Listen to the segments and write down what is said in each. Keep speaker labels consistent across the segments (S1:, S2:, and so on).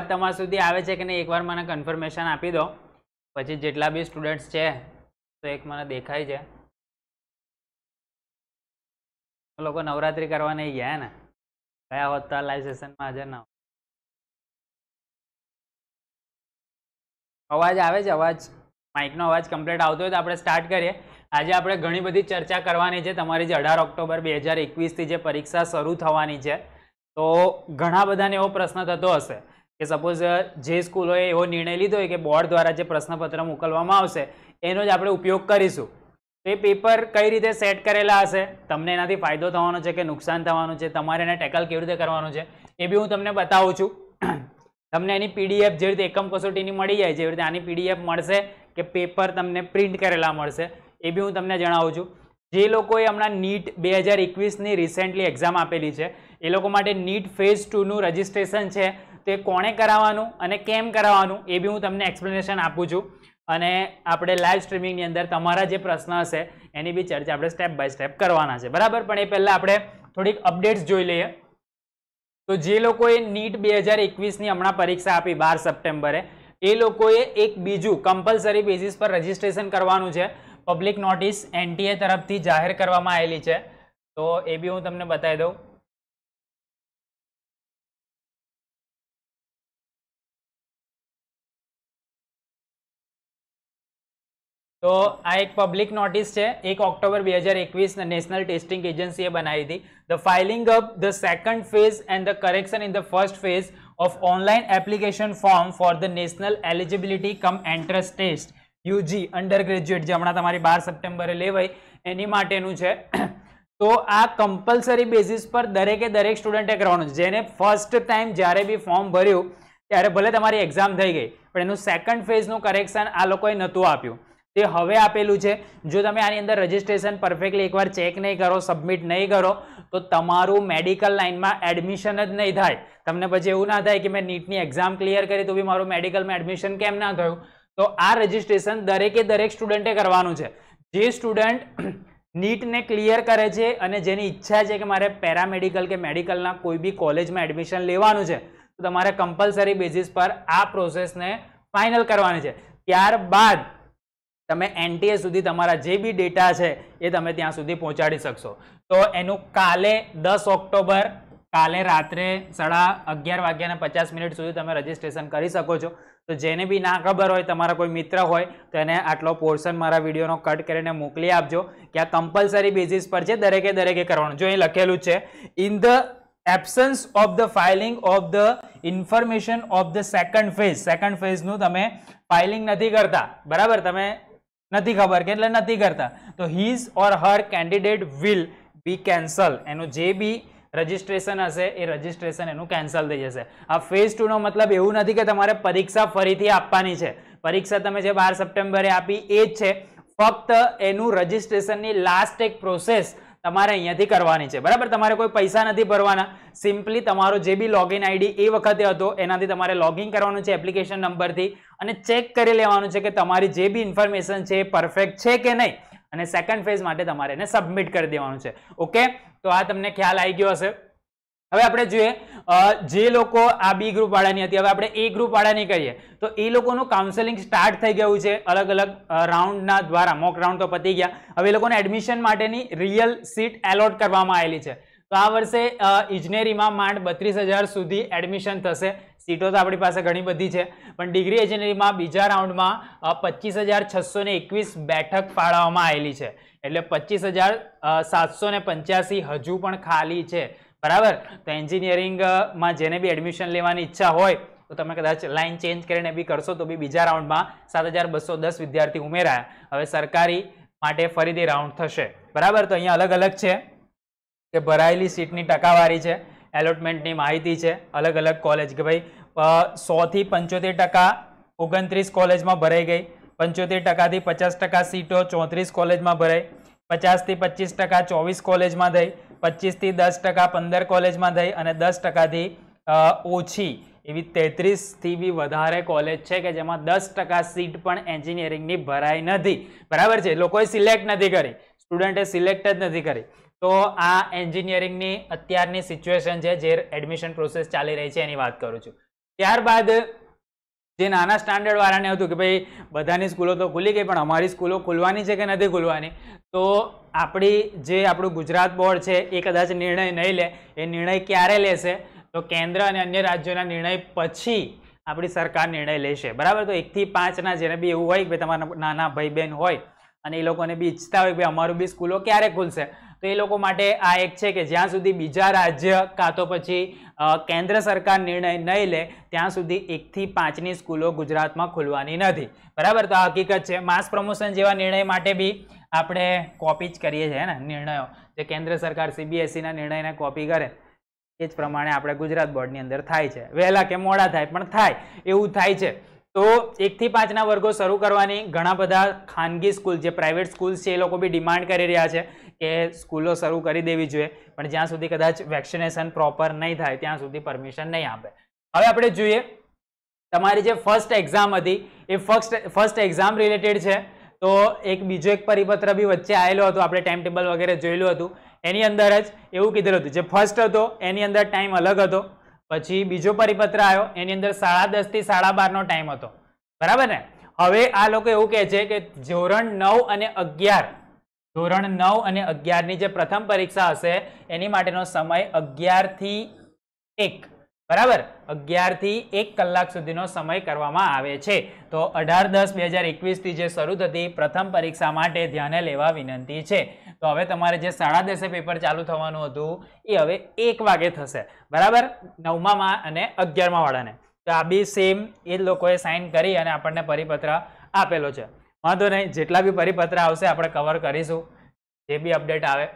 S1: વાત તમારા સુધી આવે છે કે નહીં એકવાર મને કન્ફર્મેશન આપી દો પછી
S2: જેટલા બી સ્ટુડન્ટ્સ છે તો એક મને દેખાય છે લોકો નવરાત્રી કરવા નહીં ગયા ને ગયા હોત તો લાઈવ સેશનમાં હાજર ના અવાજ આવે છે અવાજ માઇકનો અવાજ કમ્પ્લીટ આવતો હોય તો આપણે સ્ટાર્ટ કરીએ આજે આપણે ઘણી બધી ચર્ચા કરવાની છે તમારી જે
S1: અઢાર ઓક્ટોબર બે હજાર એકવીસથી જે પરીક્ષા શરૂ થવાની છે તો ઘણા બધાને એવો પ્રશ્ન થતો હશે કે સપોઝ જે સ્કૂલોએ એવો નિર્ણય લીધો હોય કે બોર્ડ દ્વારા જે પ્રશ્નપત્ર મોકલવામાં આવશે એનો જ આપણે ઉપયોગ કરીશું તો એ પેપર કઈ રીતે સેટ કરેલા હશે તમને એનાથી ફાયદો થવાનો છે કે નુકસાન થવાનું છે તમારે એને ટેકલ કેવી રીતે કરવાનું છે એ બી હું તમને બતાવું છું તમને એની પીડીએફ જેવી રીતે એકમ કસોટીની મળી જાય જેવી રીતે આની પીડીએફ મળશે કે પેપર તમને પ્રિન્ટ કરેલા મળશે એ બી હું તમને જણાવું છું જે લોકોએ હમણાં નીટ બે હજાર એકવીસની રિસેન્ટલી એક્ઝામ આપેલી છે એ લોકો માટે નીટ ફેઝ ટુનું રજિસ્ટ્રેશન છે તે કોણે કરાવવાનું અને કેમ કરાવવાનું એ બી હું તમને એક્સપ્લેનેશન આપું છું અને આપણે લાઈવ સ્ટ્રીમિંગની અંદર તમારા જે પ્રશ્ન હશે એની બી ચર્ચા આપણે સ્ટેપ બાય સ્ટેપ કરવાના છે બરાબર પણ એ પહેલાં આપણે થોડીક અપડેટ્સ જોઈ લઈએ તો જે લોકોએ નીટ બે હજાર એકવીસની હમણાં પરીક્ષા આપી બાર સપ્ટેમ્બરે એ લોકોએ એક બીજું કમ્પલસરી બેઝિસ પર રજિસ્ટ્રેશન કરવાનું છે પબ્લિક નોટિસ એનટીએ તરફથી જાહેર કરવામાં આવેલી છે
S2: તો એ બી હું તમને બતાવી દઉં તો આ એક પબ્લિક નોટિસ છે એક ઓક્ટોબર બે હજાર એકવીસના નેશનલ
S1: ટેસ્ટિંગ એજન્સીએ બનાવી હતી the filing of the second phase and the correction in the first phase of online application form for the national eligibility cum entrance test UG undergraduate જે હમણાં તમારી બાર સપ્ટેમ્બરે લેવાય એની માટેનું છે તો આ કમ્પલસરી બેઝિસ પર દરેકે દરેક સ્ટુડન્ટે કરવાનું છે જેને ફર્સ્ટ ટાઈમ જ્યારે બી ફોર્મ ભર્યું ત્યારે ભલે તમારી એક્ઝામ થઈ ગઈ પણ એનું સેકન્ડ ફેઝનું કરેક્શન આ લોકોએ નહોતું આપ્યું તે હવે આપેલું છે જો તમે આની અંદર રજિસ્ટ્રેશન પરફેક્ટલી એકવાર ચેક નહીં કરો સબમિટ નહીં કરો તો તમારું મેડિકલ લાઇનમાં એડમિશન જ નહીં થાય તમને પછી એવું ના થાય કે મેં નીટની એક્ઝામ ક્લિયર કરી તો બી મારું મેડિકલમાં એડમિશન કેમ ના થયું તો આ રજીસ્ટ્રેશન દરેકે દરેક સ્ટુડન્ટે કરવાનું છે જે સ્ટુડન્ટ નીટને ક્લિયર કરે છે અને જેની ઈચ્છા છે કે મારે પેરામેડિકલ કે મેડિકલના કોઈ બી કોલેજમાં એડમિશન લેવાનું છે તો તમારે કમ્પલસરી બેઝિસ પર આ પ્રોસેસને ફાઇનલ કરવાની છે ત્યારબાદ તમે એનટીએ સુધી તમારા જે બી ડેટા છે એ તમે ત્યાં સુધી પહોંચાડી શકશો તો એનું કાલે દસ ઓક્ટોબર કાલે રાત્રે સાડા અગિયાર વાગ્યાને પચાસ મિનિટ સુધી તમે રજીસ્ટ્રેશન કરી શકો છો તો જેને બી ના ખબર હોય તમારા કોઈ મિત્ર હોય તો એને આટલો પોર્શન મારા વિડીયોનો કટ કરીને મોકલી આપજો કે આ કમ્પલસરી બેઝિસ પર છે દરેકે દરેકે કરવાનું જો અહીં લખેલું છે in the absence of the filing of the information of the second phase second ફેઝનું તમે ફાઇલિંગ નથી કરતા બરાબર તમે નથી ખબર કે એટલે નથી કરતા તો his or her candidate will be cancel એનું જે બી રજીસ્ટ્રેશન હશે એ રજિસ્ટ્રેશન એનું કેન્સલ થઈ જશે આ ફેઝ ટુનો મતલબ એવું નથી કે તમારે પરીક્ષા ફરીથી આપવાની છે પરીક્ષા તમે જે બાર સપ્ટેમ્બરે આપી એ જ છે ફક્ત એનું રજિસ્ટ્રેશનની લાસ્ટ એક પ્રોસેસ તમારે અહીંયાથી કરવાની છે બરાબર તમારે કોઈ પૈસા નથી ભરવાના સિમ્પલી તમારો જે બી લોગિન આઈડી એ વખતે હતો એનાથી તમારે લોગિન કરવાનું છે એપ્લિકેશન નંબરથી અને ચેક કરી લેવાનું છે કે તમારી જે બી ઇન્ફોર્મેશન છે એ પરફેક્ટ છે કે નહીં અને સેકન્ડ ફેઝ માટે તમારે એને સબમિટ કરી દેવાનું છે ઓકે તો આ તમને ખ્યાલ આવી ગયો હશે હવે આપણે જોઈએ જે લોકો આ બી ગ્રુપ વાળાની હતી હવે આપણે એ ગ્રુપ વાળાની કહીએ તો એ લોકોનું કાઉન્સેલિંગ સ્ટાર્ટ થઈ ગયું છે અલગ અલગ રાઉન્ડના દ્વારા મોક રાઉન્ડ તો પતી ગયા હવે એ લોકોને એડમિશન માટેની રિયલ સીટ એલોટ કરવામાં આવેલી છે તો આ વર્ષે ઇજનેરીમાં માંડ બત્રીસ હજાર સુધી એડમિશન થશે સીટો તો આપણી પાસે ઘણી બધી છે પણ ડિગ્રી એન્જિનિયરિંગમાં બીજા રાઉન્ડમાં પચીસ હજાર છસો એકવીસ બેઠક ફાળવવામાં આવેલી છે એટલે પચીસ હજાર સાતસો ને પંચ્યાસી હજુ પણ ખાલી છે બરાબર તો એન્જિનિયરિંગમાં જેને બી એડમિશન લેવાની ઈચ્છા હોય તો તમે કદાચ લાઇન ચેન્જ કરીને બી કરશો તો બી બીજા રાઉન્ડમાં સાત વિદ્યાર્થી ઉમેરાયા હવે સરકારી માટે ફરીથી રાઉન્ડ થશે બરાબર તો અહીંયા અલગ અલગ છે કે ભરાયેલી સીટની ટકાવારી છે એલોટમેન્ટની માહિતી છે અલગ અલગ કોલેજ કે ભાઈ સોથી પંચોતેર ટકા ઓગણત્રીસ કોલેજમાં ભરાઈ ગઈ પંચોતેર ટકાથી પચાસ ટકા સીટો ચોત્રીસ કોલેજમાં ભરાઈ પચાસથી પચીસ ટકા ચોવીસ કોલેજમાં થઈ પચીસથી દસ ટકા પંદર કોલેજમાં થઈ અને દસ ટકાથી ઓછી એવી તેત્રીસથી બી વધારે કોલેજ છે કે જેમાં દસ ટકા સીટ પણ એન્જિનિયરિંગની ભરાઈ નથી બરાબર છે લોકોએ સિલેક્ટ નથી કરી સ્ટુડન્ટે સિલેક્ટ જ નથી કરી તો આ એન્જિનિયરિંગની અત્યારની સિચ્યુએશન છે જે એડમિશન પ્રોસેસ ચાલી રહી છે એની વાત કરું છું ત્યારબાદ જે નાના સ્ટાન્ડર્ડ વાળાને હતું કે ભાઈ બધાની સ્કૂલો તો ખુલી ગઈ પણ અમારી સ્કૂલો ખુલવાની છે કે નથી ખુલવાની તો આપણી જે આપણું ગુજરાત બોર્ડ છે એ કદાચ નિર્ણય નહીં લે એ નિર્ણય ક્યારે લેશે તો કેન્દ્ર અને અન્ય રાજ્યોના નિર્ણય પછી આપણી સરકાર નિર્ણય લેશે બરાબર તો એકથી પાંચના જેને બી એવું હોય કે તમારા નાના ભાઈ બહેન હોય અને એ લોકોને બી ઈચ્છતા હોય કે અમારું બી સ્કૂલો ક્યારે ખુલશે તો એ લોકો માટે આ એક છે કે જ્યાં સુધી બીજા રાજ્ય કાં તો પછી કેન્દ્ર સરકાર નિર્ણય નહીં લે ત્યાં સુધી એકથી પાંચની સ્કૂલો ગુજરાતમાં ખુલવાની નથી બરાબર તો આ હકીકત છે માસ પ્રમોશન જેવા નિર્ણય માટે બી આપણે કોપી જ કરીએ છીએ ને નિર્ણયો જે કેન્દ્ર સરકાર સીબીએસઈના e નિર્ણયને કોપી કરે એ જ પ્રમાણે આપણે ગુજરાત બોર્ડની અંદર થાય છે વહેલા કે મોડા થાય પણ થાય એવું થાય છે તો એકથી પાંચના વર્ગો શરૂ કરવાની ઘણા બધા ખાનગી સ્કૂલ જે પ્રાઇવેટ સ્કૂલ છે એ લોકો બી ડિમાન્ડ કરી રહ્યા છે કે સ્કૂલો શરૂ કરી દેવી જોઈએ પણ જ્યાં સુધી કદાચ વેક્સિનેશન પ્રોપર નહીં થાય ત્યાં સુધી પરમિશન નહીં આપે હવે આપણે જોઈએ તમારી જે ફર્સ્ટ એક્ઝામ હતી એ ફર્સ્ટ ફર્સ્ટ એક્ઝામ રિલેટેડ છે તો એક બીજો એક પરિપત્ર બી વચ્ચે આવેલો હતો આપણે ટાઈમ ટેબલ વગેરે જોયેલું હતું એની અંદર જ એવું કીધેલું હતું જે ફર્સ્ટ હતો એની અંદર ટાઈમ અલગ હતો પછી બીજો પરિપત્ર આવ્યો એની અંદર સાડા દસથી સાડા બારનો ટાઈમ હતો બરાબર ને હવે આ લોકો એવું કહે છે કે ધોરણ નવ અને અગિયાર ધોરણ નવ અને અગિયારની જે પ્રથમ પરીક્ષા હશે એની માટેનો સમય અગિયારથી એક બરાબર અગિયારથી એક કલાક સુધીનો સમય કરવામાં આવે છે તો અઢાર દસ બે હજાર એકવીસથી જે શરૂ થતી પ્રથમ પરીક્ષા માટે ધ્યાને લેવા વિનંતી છે તો હવે તમારે જે સાડા દસે પેપર ચાલુ થવાનું હતું એ હવે એક વાગે થશે બરાબર નવમામાં અને અગિયારમાં વાળાને તો આ બી સેમ એ જ લોકોએ સાઇન કરી અને આપણને પરિપત્ર આપેલો છે વાંધો નહીં જેટલા બી પરિપત્ર આવશે આપણે કવર કરીશું જે બી અપડેટ આવે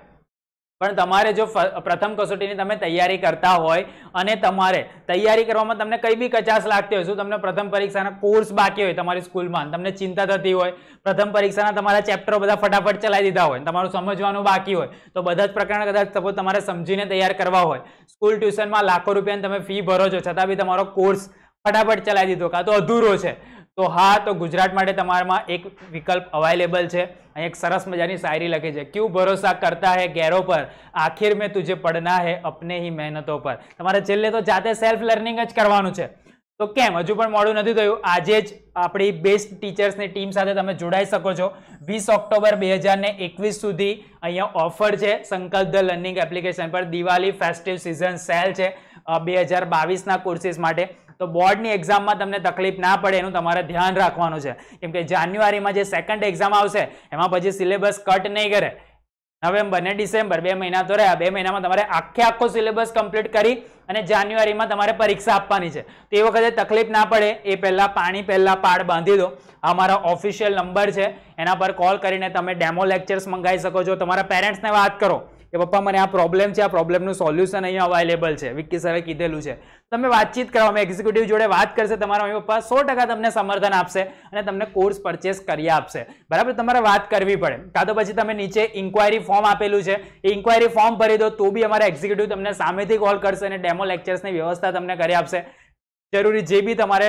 S1: પણ તમારે જો પ્રથમ કસોટીની તમે તૈયારી કરતા હોય અને તમારે તૈયારી કરવામાં તમને કંઈ બી કચાસ લાગતી હોય શું તમને પ્રથમ પરીક્ષાના કોર્સ બાકી હોય તમારી સ્કૂલમાં તમને ચિંતા થતી હોય પ્રથમ પરીક્ષાના તમારા ચેપ્ટરો બધા ફટાફટ ચલાવી દીધા હોય તમારું સમજવાનું બાકી હોય તો બધા જ પ્રકારના કદાચ સપોઝ તમારે સમજીને તૈયાર કરવા હોય સ્કૂલ ટ્યુશનમાં લાખો રૂપિયાની તમે ફી ભરો છો છતાં બી તમારો કોર્સ ફટાફટ ચલાવી દીધો કાં તો અધૂરો છે તો હા તો ગુજરાત માટે તમારામાં એક વિકલ્પ અવાઇલેબલ છે અહીં એક સરસ મજાની શાયરી લખી છે ક્યુ ભરોસા કરતા હૈ ગેરો પર આખિર મેં તુજે પડના હે અપને હી મહેનતો પર તમારે છેલ્લે તો જાતે સેલ્ફ લર્નિંગ જ કરવાનું છે તો કેમ હજુ પણ મોડું નથી થયું આજે જ આપણી બેસ્ટ ટીચર્સની ટીમ સાથે તમે જોડાઈ શકો છો વીસ ઓક્ટોબર બે હજારને એકવીસ સુધી અહીંયા ઓફર છે સંકલ્પ ધ લર્નિંગ એપ્લિકેશન પર દિવાળી ફેસ્ટિવ સિઝન સેલ છે બે હજાર બાવીસના કોર્સીસ માટે તો બોર્ડની એક્ઝામમાં તમને તકલીફ ના પડે એનું તમારે ધ્યાન રાખવાનું છે કેમ કે જાન્યુઆરીમાં જે સેકન્ડ એક્ઝામ આવશે એમાં પછી સિલેબસ કટ નહીં કરે નવેમ્બર ને ડિસેમ્બર બે મહિના તો રહ્યા બે મહિનામાં તમારે આખે આખો સિલેબસ કમ્પ્લીટ કરી અને જાન્યુઆરીમાં તમારે પરીક્ષા આપવાની છે તો એ વખતે તકલીફ ના પડે એ પહેલાં પાણી પહેલાં પાડ બાંધી દો અમારો ઓફિશિયલ નંબર છે એના પર કોલ કરીને તમે ડેમો લેક્ચર્સ મંગાવી શકો છો તમારા પેરેન્ટ્સને વાત કરો કે પપ્પા મને આ પ્રોબ્લેમ છે આ પ્રોબ્લેમનું સોલ્યુશન અહીંયા અવેલેબલ છે વિક્કી સરે કીધેલું છે તમે વાતચીત કરો અમે એક્ઝિક્યુટિવ જોડે વાત કરશે તમારા મમ્મી પપ્પા સો તમને સમર્થન આપશે અને તમને કોર્સ પરચેસ કરી આપશે બરાબર તમારે વાત કરવી પડે કાં તો પછી તમે નીચે ઇન્ક્વાયરી ફોર્મ આપેલું છે એ ઇન્ક્વાયરી ફોર્મ ભરી દો તો બી અમારા એક્ઝિક્યુટિવ તમને સામેથી કોલ કરશે અને ડેમો લેક્ચર્સની વ્યવસ્થા તમને કરી આપશે જરૂરી જે બી તમારે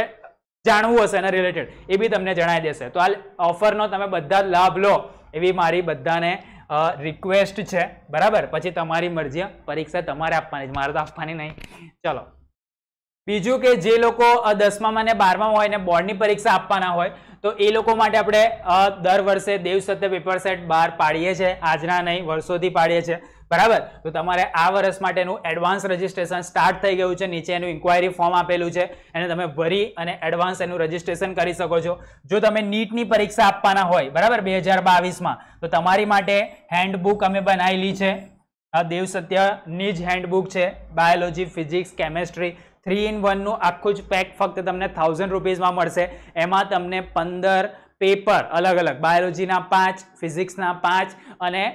S1: જાણવું હશે એના રિલેટેડ એ બી તમને જણાવી દેશે તો આ ઓફરનો તમે બધા લાભ લો એવી મારી બધાને રિક્વેસ્ટ છે બરાબર પછી તમારી મરજી પરીક્ષા તમારે આપવાની મારે તો આપવાની નહીં ચલો બીજું કે જે લોકો દસમામાં ને બારમા હોય ને બોર્ડની પરીક્ષા આપવાના હોય તો એ લોકો માટે આપણે દર વર્ષે દેવ સત્ય પેપર સેટ બહાર પાડીએ છીએ આજના નહીં વર્ષોથી પાડીએ છીએ બરાબર તો તમારે આ વર્ષ માટેનું એડવાન્સ રજિસ્ટ્રેશન સ્ટાર્ટ થઈ ગયું છે નીચે એનું ઇન્ક્વાયરી ફોર્મ આપેલું છે એને તમે ભરી અને એડવાન્સ એનું રજિસ્ટ્રેશન કરી શકો છો જો તમે નીટની પરીક્ષા આપવાના હોય બરાબર બે હજાર બાવીસમાં તો તમારી માટે હેન્ડબુક અમે બનાવેલી છે આ દેવ સત્યની જ હેન્ડબુક છે biology physics chemistry three in વનનું આખું જ પેક ફક્ત તમને થાઉઝન્ડ રૂપીઝમાં મળશે એમાં તમને પંદર પેપર અલગ અલગ બાયોલોજીના પાંચ ફિઝિક્સના પાંચ અને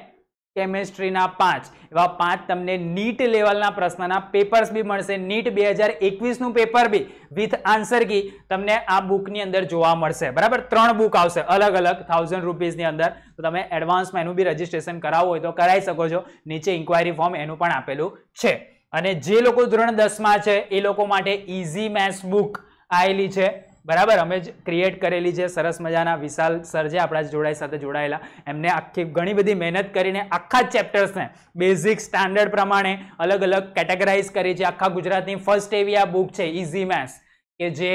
S1: કેમેસ્ટ્રીના પાંચ એવા પાંચ તમને નીટ લેવલના પ્રશ્નના પેપર્સ બી મળશે નીટ બે હજાર એકવીસનું paper B with answer key તમને આ બુકની અંદર જોવા મળશે બરાબર ત્રણ બુક આવશે અલગ અલગ થાઉઝન્ડ રૂપીઝની અંદર તો તમે એડવાન્સમાં એનું બી રજીસ્ટ્રેશન કરાવવું હોય તો કરાવી શકો છો નીચે ઇન્ક્વાયરી ફોર્મ એનું પણ આપેલું છે અને જે લોકો ધોરણ દસમાં છે એ લોકો માટે ઇઝી મેથ્સ બુક આવેલી છે બરાબર અમે જ ક્રિએટ કરેલી છે સરસ મજાના વિશાલ સર જે આપણા જોડાઈ સાથે જોડાયેલા એમને આખી ઘણી બધી મહેનત કરીને આખા ચેપ્ટર્સને બેઝિક સ્ટાન્ડર્ડ પ્રમાણે અલગ અલગ કેટેગરાઇઝ કરી છે આખા ગુજરાતની ફર્સ્ટ એવી આ બુક છે ઇઝી મેથ્સ કે જે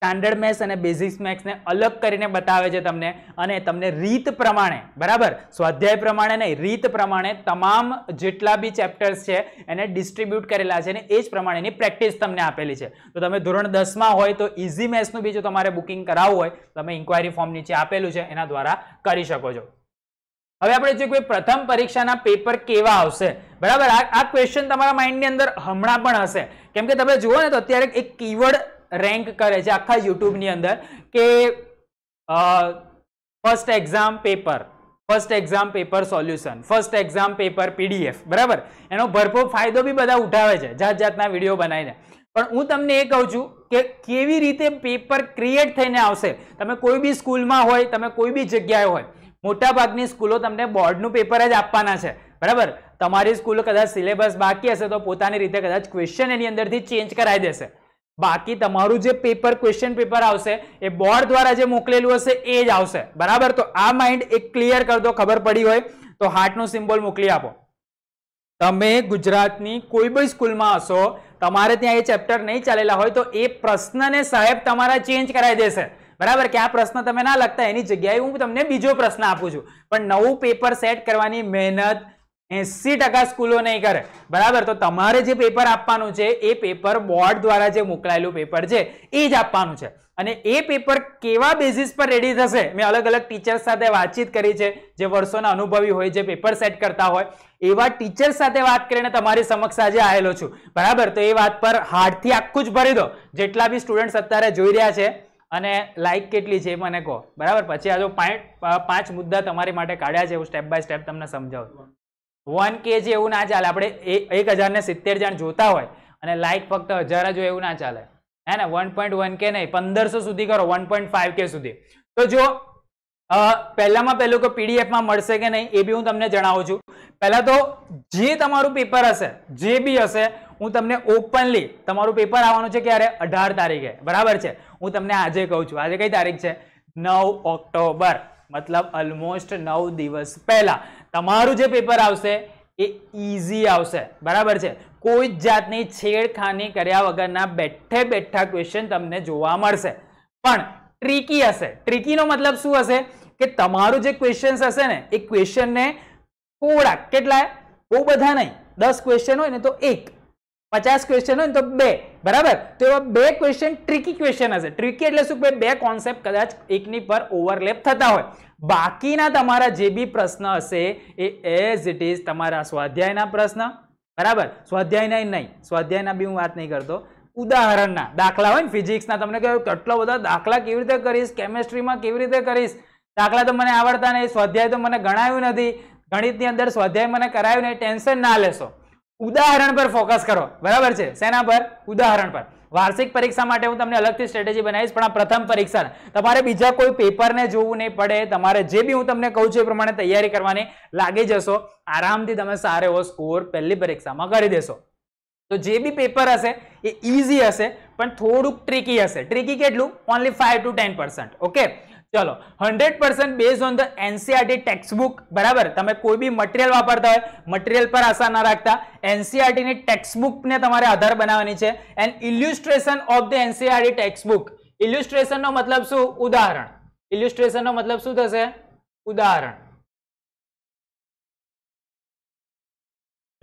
S1: સ્ટાન્ડર્ડ મેથ્સ અને બેઝિક્સ મેથ્સને અલગ કરીને બતાવે છે તમને અને તમને રીત પ્રમાણે બરાબર સ્વાધ્યાય પ્રમાણે નહીં રીત પ્રમાણે તમામ જેટલા બી ચેપ્ટર્સ છે એને ડિસ્ટ્રીબ્યુટ કરેલા છે અને એ જ પ્રમાણેની પ્રેક્ટિસ તમને આપેલી છે તો તમે ધોરણ દસમાં હોય તો ઇઝી મેથ્સનું બી જો તમારે બુકિંગ કરાવવું હોય તમે ઇન્ક્વાયરી ફોર્મ નીચે આપેલું છે એના દ્વારા કરી શકો છો હવે આપણે જો કોઈ પ્રથમ પરીક્ષાના પેપર કેવા આવશે બરાબર આ ક્વેશ્ચન તમારા માઇન્ડની અંદર હમણાં પણ હશે કેમ કે તમે જુઓ ને તો અત્યારે એક કીવર્ડ રેન્ક કરે છે આખા યુટ્યુબની અંદર કે first exam paper first exam paper solution first exam paper PDF બરાબર એનો ભરપૂર ફાયદો બી બધા ઉઠાવે છે જાત જાતના વિડીયો બનાવીને પણ હું તમને એ કહું છું કે કેવી રીતે પેપર ક્રિએટ થઈને આવશે તમે કોઈ બી સ્કૂલમાં હોય તમે કોઈ બી જગ્યાએ હોય મોટાભાગની સ્કૂલો તમને બોર્ડનું પેપર જ આપવાના છે બરાબર તમારી સ્કૂલ કદાચ સિલેબસ બાકી હશે તો પોતાની રીતે કદાચ ક્વેશ્ચન એની અંદરથી ચેન્જ કરાવી દેશે બાકી તમારું જે પેપર ક્વેશ્ચન પેપર આવશે એ બોર્ડ દ્વારા જે મોકલેલું હશે એ જ આવશે બરાબર તો આ માઇન્ડ એક ક્લિયર કરતો ખબર પડી હોય તો હાર્ટનું સિમ્બોલ મોકલી આપો તમે ગુજરાતની કોઈ બી સ્કૂલમાં હશો તમારે ત્યાં એ ચેપ્ટર નહીં ચાલેલા હોય તો એ પ્રશ્નને સાહેબ તમારા ચેન્જ કરાવી દેશે બરાબર કે આ પ્રશ્ન તમે ના લગતા એની જગ્યાએ હું તમને બીજો પ્રશ્ન આપું છું પણ નવું પેપર સેટ કરવાની મહેનત એસી ટકા સ્કૂલો નહીં કરે બરાબર તો તમારે જે પેપર આપવાનું છે એ પેપર બોર્ડ દ્વારા જે મોકલાયેલું પેપર છે એ જ આપવાનું છે અને એ પેપર કેવા બેઝિસ પર રેડી થશે મેં અલગ અલગ ટીચર્સ સાથે વાતચીત કરી છે જે વર્ષોના અનુભવી હોય જે પેપર સેટ કરતા હોય એવા ટીચર્સ સાથે વાત કરીને તમારી સમક્ષ આજે આવેલો છું બરાબર તો એ વાત પર હાર્ડથી આખું જ ભરી દો જેટલા બી સ્ટુડન્ટ્સ અત્યારે જોઈ રહ્યા છે અને લાઇક કેટલી છે મને કહો બરાબર પછી આ જો પાંચ મુદ્દા તમારી માટે કાઢ્યા છે હું સ્ટેપ બાય સ્ટેપ તમને સમજાવું વન કે છે એવું ના ચાલે આપણે એક હજારને સિત્તેર જણ જોતા હોય અને લાઇક ફક્ત હજાર જ હોય એવું ના ચાલે હે ને વન પોઈન્ટ વન કે નહીં પંદરસો સુધી કરો વન પોઈન્ટ ફાઈવ કે સુધી તો જો પહેલામાં પહેલું કે પીડીએફમાં મળશે કે નહીં એ બી હું તમને જણાવું છું પહેલાં તો જે તમારું પેપર હશે જે બી હશે હું તમને ઓપનલી તમારું પેપર આવવાનું છે ક્યારે અઢાર તારીખે બરાબર છે હું તમને આજે કહું છું આજે કઈ તારીખ છે નવ ઓક્ટોબર મતલબ ઓલમોસ્ટ નવ દિવસ પહેલાં તમારું જે પેપર આવશે એ ઇઝી આવશે બરાબર છે કોઈ જ જાતની છેડખાની કર્યા વગરના બેઠે બેઠા ક્વેશ્ચન તમને જોવા મળશે પણ ટ્રીકી હશે ટ્રીકીનો મતલબ શું હશે કે તમારું જે ક્વેશ્ચન હશે ને એ ક્વેશ્ચનને થોડાક કેટલા બહુ બધા નહીં દસ ક્વેશ્ચન હોય ને તો એક પચાસ ક્વેશ્ચન હોય તો બે બરાબર તો એવા બે ક્વેશ્ચન ટ્રિકી ક્વેશ્ચન હશે ટ્રિકી એટલે શું કે બે કોન્સેપ્ટ કદાચ એકની પર ઓવરલેપ થતા હોય બાકીના તમારા જે બી પ્રશ્ન હશે એ એઝ ઇટ ઇઝ તમારા સ્વાધ્યાયના પ્રશ્ન બરાબર સ્વાધ્યાયના નહીં સ્વાધ્યાયના બી હું વાત નહીં કરતો ઉદાહરણના દાખલા હોય ને ફિઝિક્સના તમને કહ્યું કેટલા બધા દાખલા કેવી રીતે કરીશ કેમેસ્ટ્રીમાં કેવી રીતે કરીશ દાખલા તો મને આવડતા નહીં સ્વાધ્યાય તો મને ગણાયું નથી ગણિતની અંદર સ્વાધ્યાય મને કરાયું નહીં ટેન્શન ના લેશો ઉદાહરણ પર ફોકસ કરો બરાબર છે સેના પર ઉદાહરણ પર વાર્ષિક પરીક્ષા માટે હું તમને અલગથી સ્ટ્રેટેજી બનાવીશ પણ આ પ્રથમ પરીક્ષા તમારે બીજા કોઈ પેપરને જોવું નહીં પડે તમારે જે બી હું તમને કહું છું એ પ્રમાણે તૈયારી કરવાની લાગી જશો આરામથી તમે સારો એવો સ્કોર પહેલી પરીક્ષામાં કરી દેશો તો જે બી પેપર હશે એ ઇઝી હશે પણ થોડુંક ટ્રીકી હશે ટ્રીકી કેટલું only five to ten okay ચલો hundred percent base on the NCERT textbook બરાબર તમે કોઈ બી મટીરિયલ વાપરતા હોય મટીરિયલ પર આશા ના રાખતા એનસીઆરટી e ની એનસીઆરટીની ને તમારે આધાર બનાવવાની છે and illustration of the
S2: NCERT textbook નો મતલબ શું ઉદાહરણ નો મતલબ શું થશે ઉદાહરણ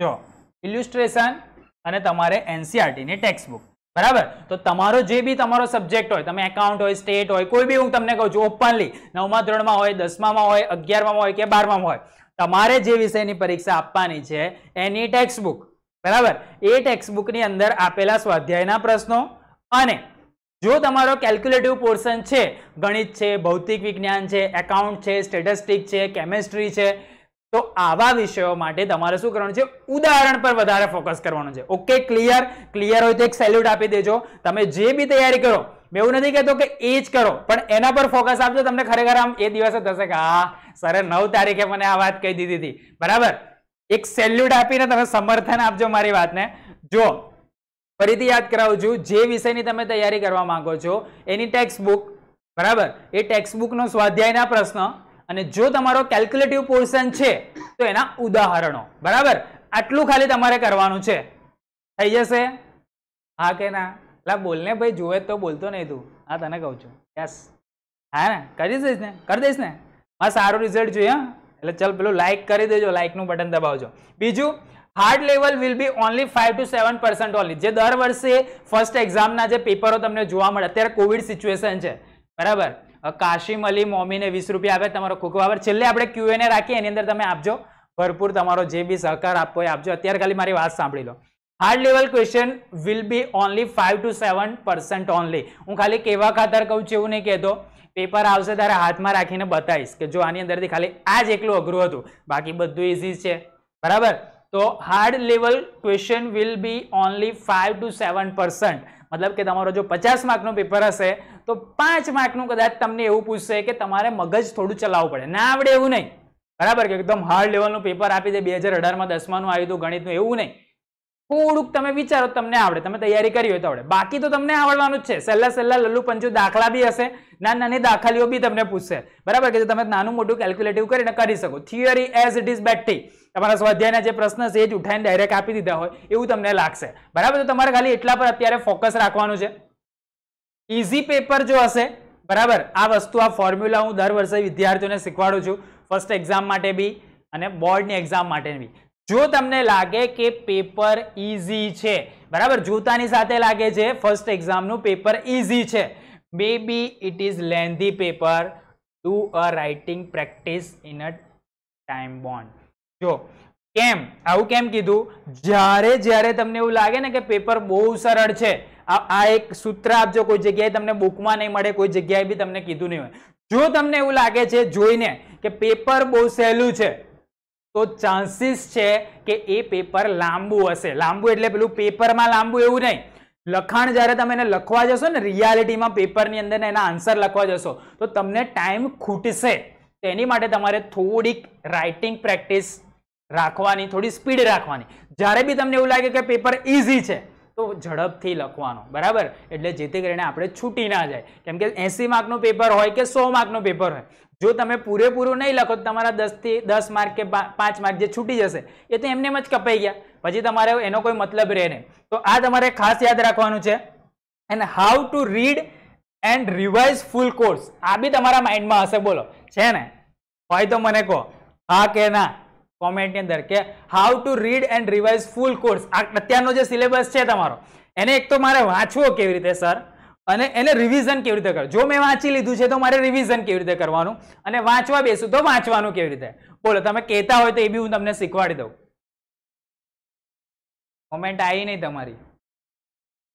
S2: જો ઇલ્યુસ્ટ્રેશન અને તમારે એનસીઆરટીની e ટેક્સ્ટબુક બરાબર તો તમારો
S1: જે બી તમારો સબ્જેક્ટ હોય તમે એકાઉન્ટ હોય સ્ટેટ હોય કોઈ બી હું તમને કહું છું ઓપનલી નવમા ધોરણમાં હોય દસમામાં હોય અગિયારમાં હોય કે બારમાં હોય તમારે જે વિષયની પરીક્ષા આપવાની છે એની ટેક્સ્ટ બુક બરાબર એ ટેક્સ્ટબુકની અંદર આપેલા સ્વાધ્યાયના પ્રશ્નો અને જો તમારો કેલ્ક્યુલેટિવ પોર્શન છે ગણિત છે ભૌતિક વિજ્ઞાન છે એકાઉન્ટ છે સ્ટેટિસ્ટિક છે કેમેસ્ટ્રી છે તો આવા વિષયો માટે તમારે શું કરવાનું છે ઉદાહરણ પર વધારે ફોકસ કરવાનું છે ઓકે ક્લિયર ક્લિયર હોય તો એક સેલ્યુટ આપી દેજો તમે જે બી તૈયારી કરો મેં એવું નથી કહેતો કે એ જ કરો પણ એના પર ફોકસ આપજો તમને ખરેખર આમ એ દિવસે થશે કે હા સરે નવ તારીખે મને આ વાત કહી દીધી હતી બરાબર એક સેલ્યુટ આપીને તમે સમર્થન આપજો મારી વાતને જો ફરીથી યાદ કરાવું છું જે વિષયની તમે તૈયારી કરવા માંગો છો એની ટેક્સ્ટ બુક બરાબર એ ટેક્સ્ટ બુકનો સ્વાધ્યાયના પ્રશ્ન અને જો તમારો કેલ્ક્યુલેટિવ પોર્શન છે તો એના ઉદાહરણો બરાબર આટલું ખાલી તમારે કરવાનું છે થઈ જશે હા કે ના એટલે બોલને ભાઈ જુએ તો બોલતો નહીં તું હા તને કહું છું યસ હા ને કરી દઈશ ને કરી દઈશ ને હા સારું રિઝલ્ટ જોઈએ એટલે ચાલ પેલું લાઇક કરી દેજો લાઇકનું બટન દબાવજો બીજું hard level will be only five to seven percent only જે દર વર્ષે ફર્સ્ટ એક્ઝામના જે પેપરો તમને જોવા મળે અત્યારે કોવિડ સિચ્યુએશન છે બરાબર કાશીમ અલી મોમીને વીસ રૂપિયા આપ્યા તમારો ખૂબ ખૂબ આભાર છેલ્લે આપણે ક્યુએને રાખીએ એની અંદર તમે આપજો ભરપૂર તમારો જે બી સહકાર આપવો એ આપજો અત્યારે ખાલી મારી વાત સાંભળી લો hard level question will be only five to seven percent only હું ખાલી કેવા ખાતર કહું છું એવું નહીં કહેતો પેપર આવશે ત્યારે હાથમાં રાખીને બતાવીશ કે જો આની અંદરથી ખાલી આ જ એકલું અઘરું હતું બાકી બધું ઇઝી છે બરાબર તો hard level question will be only five to seven percent મતલબ કે તમારો જો પચાસ માર્કનું પેપર હશે તો પાંચ માર્કનું કદાચ તમને એવું પૂછશે કે તમારે મગજ થોડું ચલાવવું પડે ના આવડે એવું નહીં બરાબર કે એકદમ હાર્ડ લેવલનું પેપર આપી દે બે હજાર અઢારમાં દસમાનું આવ્યું હતું ગણિતનું એવું નહીં થોડુંક તમે વિચારો તમને આવડે તમે તૈયારી કરી હોય તો આવડે બાકી તો તમને આવડવાનું જ છે સહેલા સહેલા લલ્લુ પંચુ દાખલા બી હશે નાની નાની દાખલીઓ બી તમને પૂછશે બરાબર કે તમે નાનું મોટું કેલ્ક્યુલેટિવ કરીને કરી શકો થિયરી એઝ ઇટ ઇઝ બેટી તમારા સ્વાધ્યાયના જે પ્રશ્ન છે એ જ ઉઠાઈને ડાયરેક્ટ આપી દીધા હોય એવું તમને લાગશે બરાબર તો તમારે ખાલી એટલા પર અત્યારે ફોકસ રાખવાનું છે ઇઝી પેપર જો હશે બરાબર આ વસ્તુ આ ફોર્મ્યુલા હું દર વર્ષે વિદ્યાર્થીઓને શીખવાડું છું ફર્સ્ટ એક્ઝામ માટે બી અને બોર્ડની એક્ઝામ માટે બી જો તમને લાગે કે પેપર ઇઝી છે બરાબર જોતાની સાથે લાગે છે ફર્સ્ટ એક્ઝામનું પેપર ઇઝી છે may be it is lengthy paper to a writing practice in a time bound જો કેમ આવું કેમ કીધું જ્યારે જ્યારે તમને એવું લાગે ને કે પેપર બહુ સરળ છે આ એક સૂત્ર આપજો કોઈ જગ્યાએ તમને બુકમાં નહીં મળે કોઈ જગ્યાએ બી તમને કીધું નહીં હોય જો તમને એવું લાગે છે જોઈને કે પેપર બહુ સહેલું છે તો ચાન્સીસ છે કે એ પેપર લાંબુ હશે લાંબુ એટલે પેલું પેપરમાં લાંબુ એવું નહીં લખાણ જ્યારે તમે એને લખવા જશો ને રિયાલિટીમાં પેપરની અંદર એના આન્સર લખવા જશો તો તમને ટાઈમ ખૂટશે તેની માટે તમારે થોડીક રાઇટિંગ પ્રેક્ટિસ રાખવાની થોડી સ્પીડ રાખવાની જ્યારે બી તમને એવું લાગે કે પેપર ઇઝી છે તો ઝડપથી લખવાનો બરાબર એટલે જેથી કરીને આપણે છૂટી ના જાય કેમ કે એંસી માર્કનું પેપર હોય કે સો માર્કનું પેપર હોય જો તમે પૂરેપૂરું નહીં લખો તો તમારા દસથી દસ માર્ક કે પાંચ માર્ક જે છૂટી જશે એ તો એમને જ કપાઈ ગયા પછી તમારે એનો કોઈ મતલબ રહે નહીં તો આ તમારે ખાસ યાદ રાખવાનું છે and how to read and revise full course આ બી તમારા માઇન્ડમાં હશે બોલો છે ને હોય તો મને કહો હા કે ના કોમેન્ટની અંદર કે how to read and revise full course આ અત્યારનો જે સિલેબસ છે તમારો એને એક તો મારે વાંચવો કેવી રીતે સર અને એને રિવિઝન કેવી રીતે કરવું જો મેં વાંચી લીધું છે તો મારે રિવિઝન કેવી રીતે કરવાનું અને વાંચવા બેસું તો વાંચવાનું કેવી રીતે બોલો તમે કહેતા હોય તો એ બી હું તમને શીખવાડી દઉં
S2: કોમેન્ટ આવી નહીં તમારી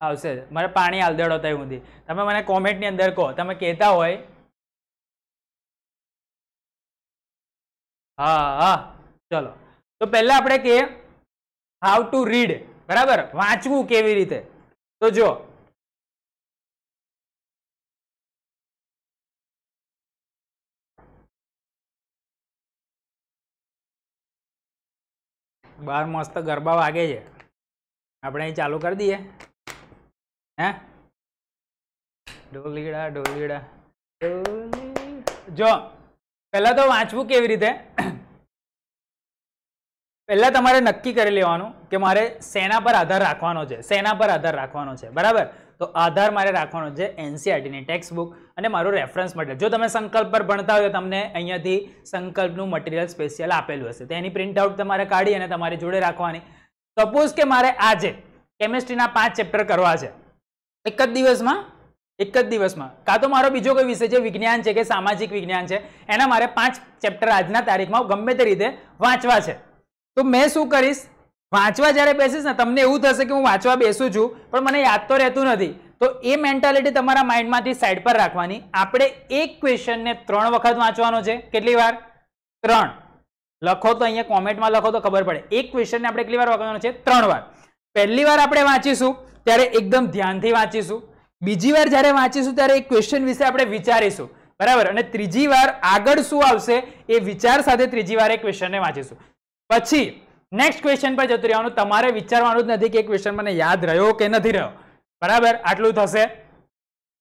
S2: આવશે મારે પાણી આલદડો થાય હું તમે મને કોમેન્ટની અંદર કહો તમે કહેતા હોય હા હા ચલો તો પહેલા આપણે કે હાઉ ટુ રીડ બરાબર વાંચવું કેવી રીતે તો જો બાર મસ્ત ગરબા વાગે છે આપણે અહીં ચાલુ કરી દઈએ હે ઢોલીડા ઢોલીડા જો પહેલાં તો વાંચવું કેવી રીતે પહેલાં તમારે નક્કી કરી લેવાનું
S1: કે મારે સેના પર આધાર રાખવાનો છે સેના પર આધાર રાખવાનો છે બરાબર તો આધાર મારે રાખવાનો છે એનસીઆરટીની ટેક્સ્ટ બુક અને મારું રેફરન્સ મટીરિયલ જો તમે સંકલ્પ પર ભણતા હોય તો તમને અહીંયાથી સંકલ્પનું મટીરિયલ સ્પેશિયલ આપેલું હશે તેની પ્રિન્ટ આઉટ તમારે કાઢી અને તમારી જોડે રાખવાની સપોઝ કે મારે આજે કેમેસ્ટ્રીના પાંચ ચેપ્ટર કરવા છે એક જ દિવસમાં એક જ દિવસમાં કાં તો મારો બીજો કોઈ વિષય છે વિજ્ઞાન છે કે સામાજિક વિજ્ઞાન છે એના મારે પાંચ ચેપ્ટર આજના તારીખમાં ગમે તે રીતે વાંચવા છે તો મેં શું કરીશ વાંચવા જ્યારે બેસીશ ને તમને એવું થશે કે હું વાંચવા બેસું છું પણ મને યાદ તો રહેતું નથી તો એ મેન્ટાલિટી તમારા માઇન્ડમાંથી સાઈડ પર રાખવાની આપણે એક ક્વેશ્ચનને ત્રણ વખત વાંચવાનો છે કેટલી વાર ત્રણ લખો તો અહીંયા કોમેન્ટમાં લખો તો ખબર પડે એક ક્વેશ્ચનને આપણે કેટલી વાર વાંચવાનો છે ત્રણ વાર પહેલી વાર આપણે વાંચીશું ત્યારે એકદમ ધ્યાનથી વાંચીશું બીજી વાર જ્યારે વાંચીશું ત્યારે એક ક્વેશ્ચન વિશે આપણે વિચારીશું બરાબર અને ત્રીજી વાર આગળ શું આવશે એ વિચાર સાથે ત્રીજી વાર એ ક્વેશ્ચનને વાંચીશું પછી નેક્સ્ટ ક્વેશ્ચન પર જતું રહેવાનું તમારે વિચારવાનું જ નથી કે એક ક્વેશ્ચન મને યાદ રહ્યો કે નથી રહ્યો બરાબર આટલું થશે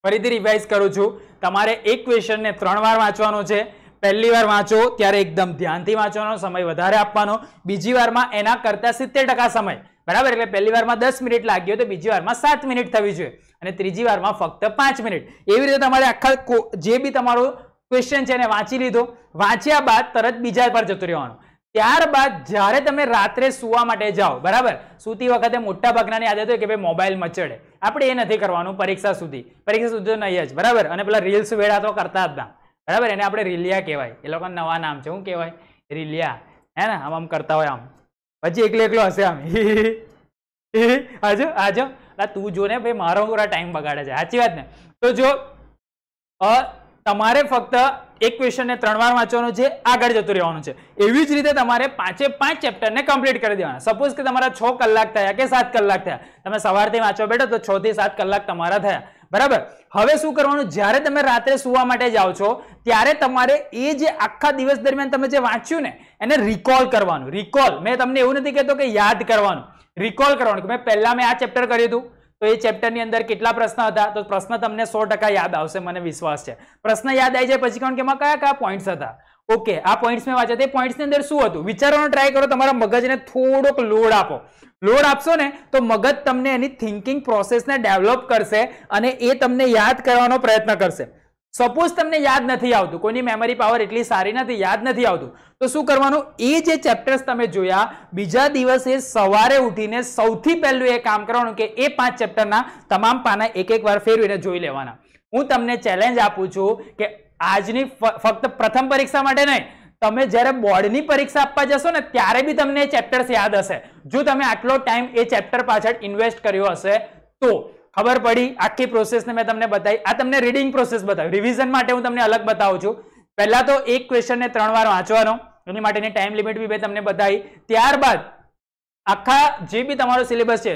S1: ફરીથી રિવાઇઝ કરું છું તમારે એક ક્વેશ્ચનને ત્રણ વાર વાંચવાનો છે પહેલી વાર વાંચો ત્યારે એકદમ ધ્યાનથી વાંચવાનો સમય વધારે આપવાનો બીજી વારમાં એના કરતાં સિત્તેર સમય બરાબર એટલે પહેલી વારમાં દસ મિનિટ લાગ્યો તો બીજી વારમાં સાત મિનિટ થવી જોઈએ અને ત્રીજી વારમાં ફક્ત પાંચ મિનિટ એવી રીતે તમારે આખા જે બી તમારું ક્વેશ્ચન છે એને વાંચી લીધો વાંચ્યા બાદ તરત બીજા પર જતું રહેવાનું ત્યારબાદ જ્યારે તમે રાત્રે સુવા માટે જાઓ બરાબર સૂતી વખતે મોટા ભાગનાની આદત હોય કે ભાઈ મોબાઈલ મચડે આપણે એ નથી કરવાનું પરીક્ષા સુધી પરીક્ષા સુધી નહીં જ બરાબર અને પેલા રીલ્સ વેળા તો કરતા જ ના બરાબર એને આપણે રીલિયા કહેવાય એ લોકોના નવા નામ છે શું કહેવાય રીલિયા હે ને આમ આમ કરતા હોય આમ પછી એકલો એકલો હશે આમ આજો આજો તું જો ને ભાઈ મારો પૂરા ટાઈમ બગાડે છે સાચી વાત ને તો જો તમારે ફક્ત એક ક્વેશ્ચનને ત્રણ વાર વાંચવાનો છે આગળ જતું રહેવાનું છે એવી જ રીતે તમારે પાંચે પાંચ ચેપ્ટરને કમ્પ્લીટ કરી દેવાના સપોઝ કે તમારા છ કલાક થયા કે સાત કલાક થયા તમે સવારથી વાંચવા બેઠો તો છ થી સાત કલાક તમારા થયા બરાબર હવે શું કરવાનું જ્યારે તમે રાત્રે સુવા માટે જાઓ છો ત્યારે તમારે એ જે આખા દિવસ દરમિયાન તમે જે વાંચ્યું ને એને રિકોલ કરવાનું રિકોલ મેં તમને એવું નથી કહેતો કે યાદ કરવાનું રિકોલ કરવાનું કે મેં પહેલાં મેં આ ચેપ્ટર કર્યું હતું તો એ ચેપ્ટરની અંદર કેટલા પ્રશ્ન હતા તો પ્રશ્ન તમને સો યાદ આવશે મને વિશ્વાસ છે પ્રશ્ન યાદ આવી જાય પછી કારણ કે એમાં કયા કયા પોઈન્ટ્સ હતા ઓકે આ પોઈન્ટ્સ મેં વાંચ્યા તે પોઈન્ટ્સની અંદર શું હતું વિચારવાનો ટ્રાય કરો તમારા મગજને થોડોક લોડ આપો લોડ આપશો ને તો મગજ તમને એની થિંકિંગ પ્રોસેસને ડેવલપ કરશે અને એ તમને યાદ કરવાનો પ્રયત્ન કરશે સપોઝ તમને યાદ નથી આવતું કોઈની મેમરી પાવર એટલી સારી નથી યાદ નથી આવતું તો શું કરવાનું એ જે ચેપ્ટર્સ તમે જોયા બીજા દિવસે સવારે ઉઠીને સૌથી પહેલું એ કામ કરવાનું કે એ પાંચ ચેપ્ટરના તમામ પાના એક એક વાર ફેરવીને જોઈ લેવાના હું તમને ચેલેન્જ આપું છું કે આજની ફક્ત પ્રથમ પરીક્ષા માટે નહીં તમે જ્યારે બોર્ડની પરીક્ષા આપવા જશો ને ત્યારે બી તમને ચેપ્ટર્સ યાદ હશે જો તમે આટલો ટાઈમ એ ચેપ્ટર પાછળ ઇન્વેસ્ટ કર્યો હશે તો ખબર પડી આખી પ્રોસેસને મેં તમને બતાવી આ તમને રીડિંગ પ્રોસેસ બતાવી રિવિઝન માટે હું તમને અલગ બતાવું છું પહેલાં તો એક ક્વેશ્ચનને ત્રણ વાર વાંચવાનો એની માટેની ટાઈમ લિમિટ બી મેં તમને બતાવી ત્યારબાદ આખા જે બી તમારો સિલેબસ છે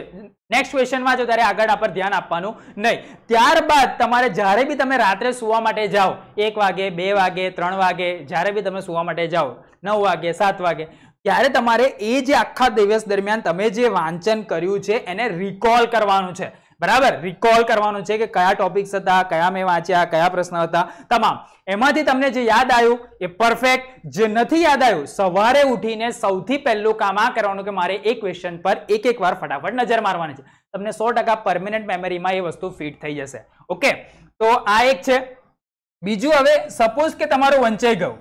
S1: નેક્સ્ટ ક્વેશ્ચનમાં જો ત્યારે આગળ આ પર ધ્યાન આપવાનું નહીં ત્યારબાદ તમારે જ્યારે બી તમે રાત્રે સુવા માટે જાઓ એક વાગે બે વાગે ત્રણ વાગે જ્યારે બી તમે સુવા માટે જાઓ નવ વાગે સાત વાગે ત્યારે તમારે એ જે આખા દિવસ દરમિયાન તમે જે વાંચન કર્યું છે એને રિકોલ કરવાનું છે બરાબર રિકોલ કરવાનું છે કે કયા ટોપિક્સ હતા કયા મેં વાંચ્યા કયા પ્રશ્ન હતા તમામ એમાંથી તમને જે યાદ આવ્યું એ પરફેક્ટ જે નથી યાદ આવ્યું સવારે ઉઠીને સૌથી પહેલું કામ આ કરવાનું કે મારે એ ક્વેશ્ચન પર એક એક વાર ફટાફટ નજર મારવાની છે તમને સો ટકા પરમિનન્ટ મેમરીમાં એ વસ્તુ ફિટ થઈ જશે ઓકે તો આ એક છે બીજું હવે સપોઝ કે તમારું વંચાઈ ગયું